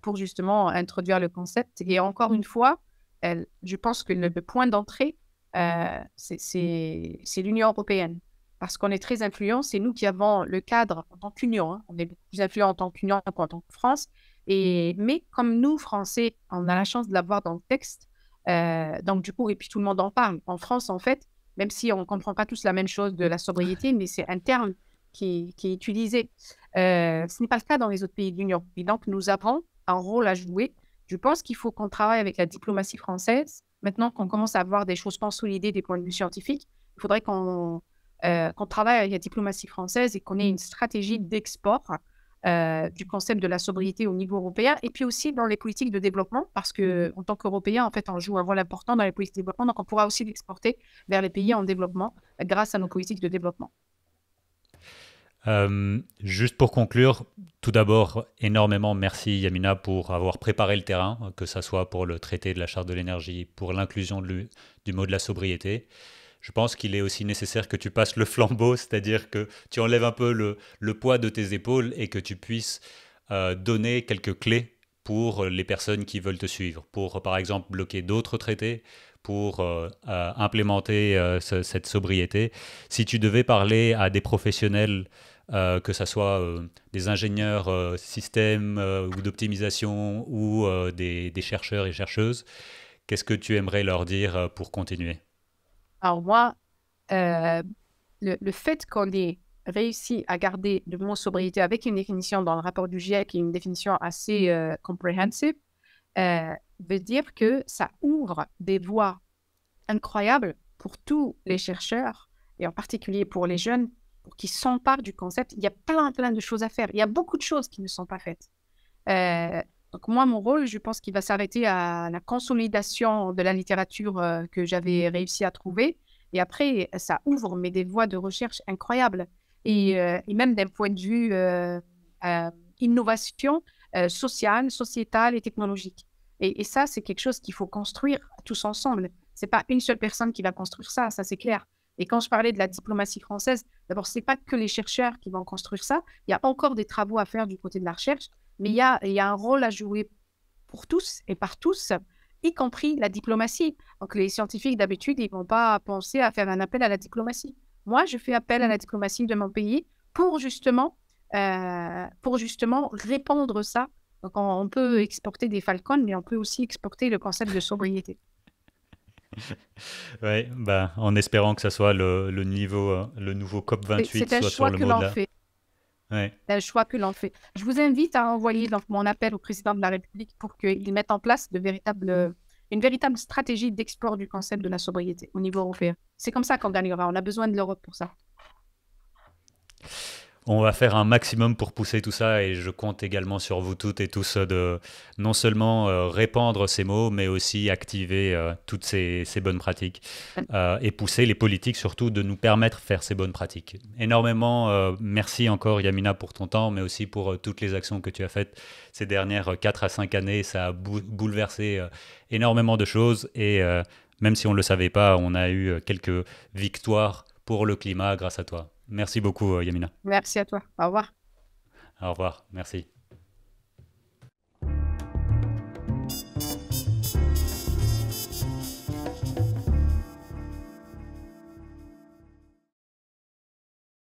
pour justement introduire le concept. Et encore une fois, je pense qu'il ne le point d'entrée, Mmh. Euh, c'est l'Union européenne. Parce qu'on est très influents, c'est nous qui avons le cadre en tant qu'Union. Hein. On est plus influent en tant qu'Union qu'en tant que France. Et, mais comme nous, Français, on a la chance de l'avoir dans le texte, euh, donc du coup, et puis tout le monde en parle. En France, en fait, même si on ne comprend pas tous la même chose de la sobriété, mais c'est un terme qui, est utilisé. Euh, ce n'est pas le cas dans les autres pays de l'Union. Et donc, nous avons un rôle à jouer. Je pense qu'il faut qu'on travaille avec la diplomatie française maintenant qu'on commence à avoir des choses consolidées des points de vue scientifiques, il faudrait euh, qu'on travaille avec la diplomatie française et qu'on ait une stratégie d'export euh, du concept de la sobriété au niveau européen et puis aussi dans les politiques de développement parce que mmh. en tant qu'Européens, en fait, on joue un rôle important dans les politiques de développement, donc on pourra aussi l'exporter vers les pays en développement grâce à nos politiques de développement. Euh, juste pour conclure, tout d'abord, énormément merci Yamina pour avoir préparé le terrain, que ce soit pour le traité de la charte de l'énergie, pour l'inclusion du mot de la sobriété. Je pense qu'il est aussi nécessaire que tu passes le flambeau, c'est-à-dire que tu enlèves un peu le, poids de tes épaules et que tu puisses euh, donner quelques clés pour les personnes qui veulent te suivre, pour par exemple bloquer d'autres traités, pour euh, euh, implémenter euh, cette sobriété. Si tu devais parler à des professionnels, que ce soit des ingénieurs système ou d'optimisation ou des, chercheurs et chercheuses, qu'est-ce que tu aimerais leur dire pour continuer Alors moi, le, fait qu'on ait réussi à garder le mot sobriété avec une définition dans le rapport du GIEC, une définition assez comprehensive, veut dire que ça ouvre des voies incroyables pour tous les chercheurs, et en particulier pour les jeunes, pour s'emparent du concept. Il y a plein, plein de choses à faire. Il y a beaucoup de choses qui ne sont pas faites. Euh, donc moi, mon rôle, je pense qu'il va s'arrêter à la consolidation de la littérature euh, que j'avais réussi à trouver. Et après, ça ouvre mais des voies de recherche incroyables. Et, euh, et même d'un point de vue innovation sociale, sociétale et technologique. Et, ça, c'est quelque chose qu'il faut construire tous ensemble. C'est pas une seule personne qui va construire ça, ça c'est clair. Et quand je parlais de la diplomatie française, d'abord, ce n'est pas que les chercheurs qui vont construire ça. Il y a encore des travaux à faire du côté de la recherche, mais il y a, un rôle à jouer pour tous et par tous, y compris la diplomatie. Donc, les scientifiques, d'habitude, ils ne vont pas penser à faire un appel à la diplomatie. Moi, je fais appel à la diplomatie de mon pays pour justement, euh, pour justement répondre ça donc, on, peut exporter des falcons, mais on peut aussi exporter le concept de sobriété. oui, bah, en espérant que ce soit le, niveau, euh, le nouveau COP28 soit le fait. C'est choix que l'on fait. Je vous invite à envoyer mon appel au président de la République pour qu'il mette en place une véritable stratégie d'export du concept de la sobriété au niveau européen. C'est comme ça qu'on gagnera. On a besoin de l'Europe pour ça. On va faire un maximum pour pousser tout ça et je compte également sur vous toutes et tous de non seulement euh, répandre ces mots, mais aussi activer euh, toutes ces, bonnes pratiques euh, et pousser les politiques surtout de nous permettre de faire ces bonnes pratiques. Énormément, merci encore Yamina pour ton temps, mais aussi pour toutes les actions que tu as faites ces dernières 4 à 5 années. Ça a bouleversé énormément de choses et même si on ne le savait pas, on a eu quelques victoires pour le climat grâce à toi. Merci beaucoup, euh, Yamina. Merci à toi. Au revoir. Au revoir. Merci.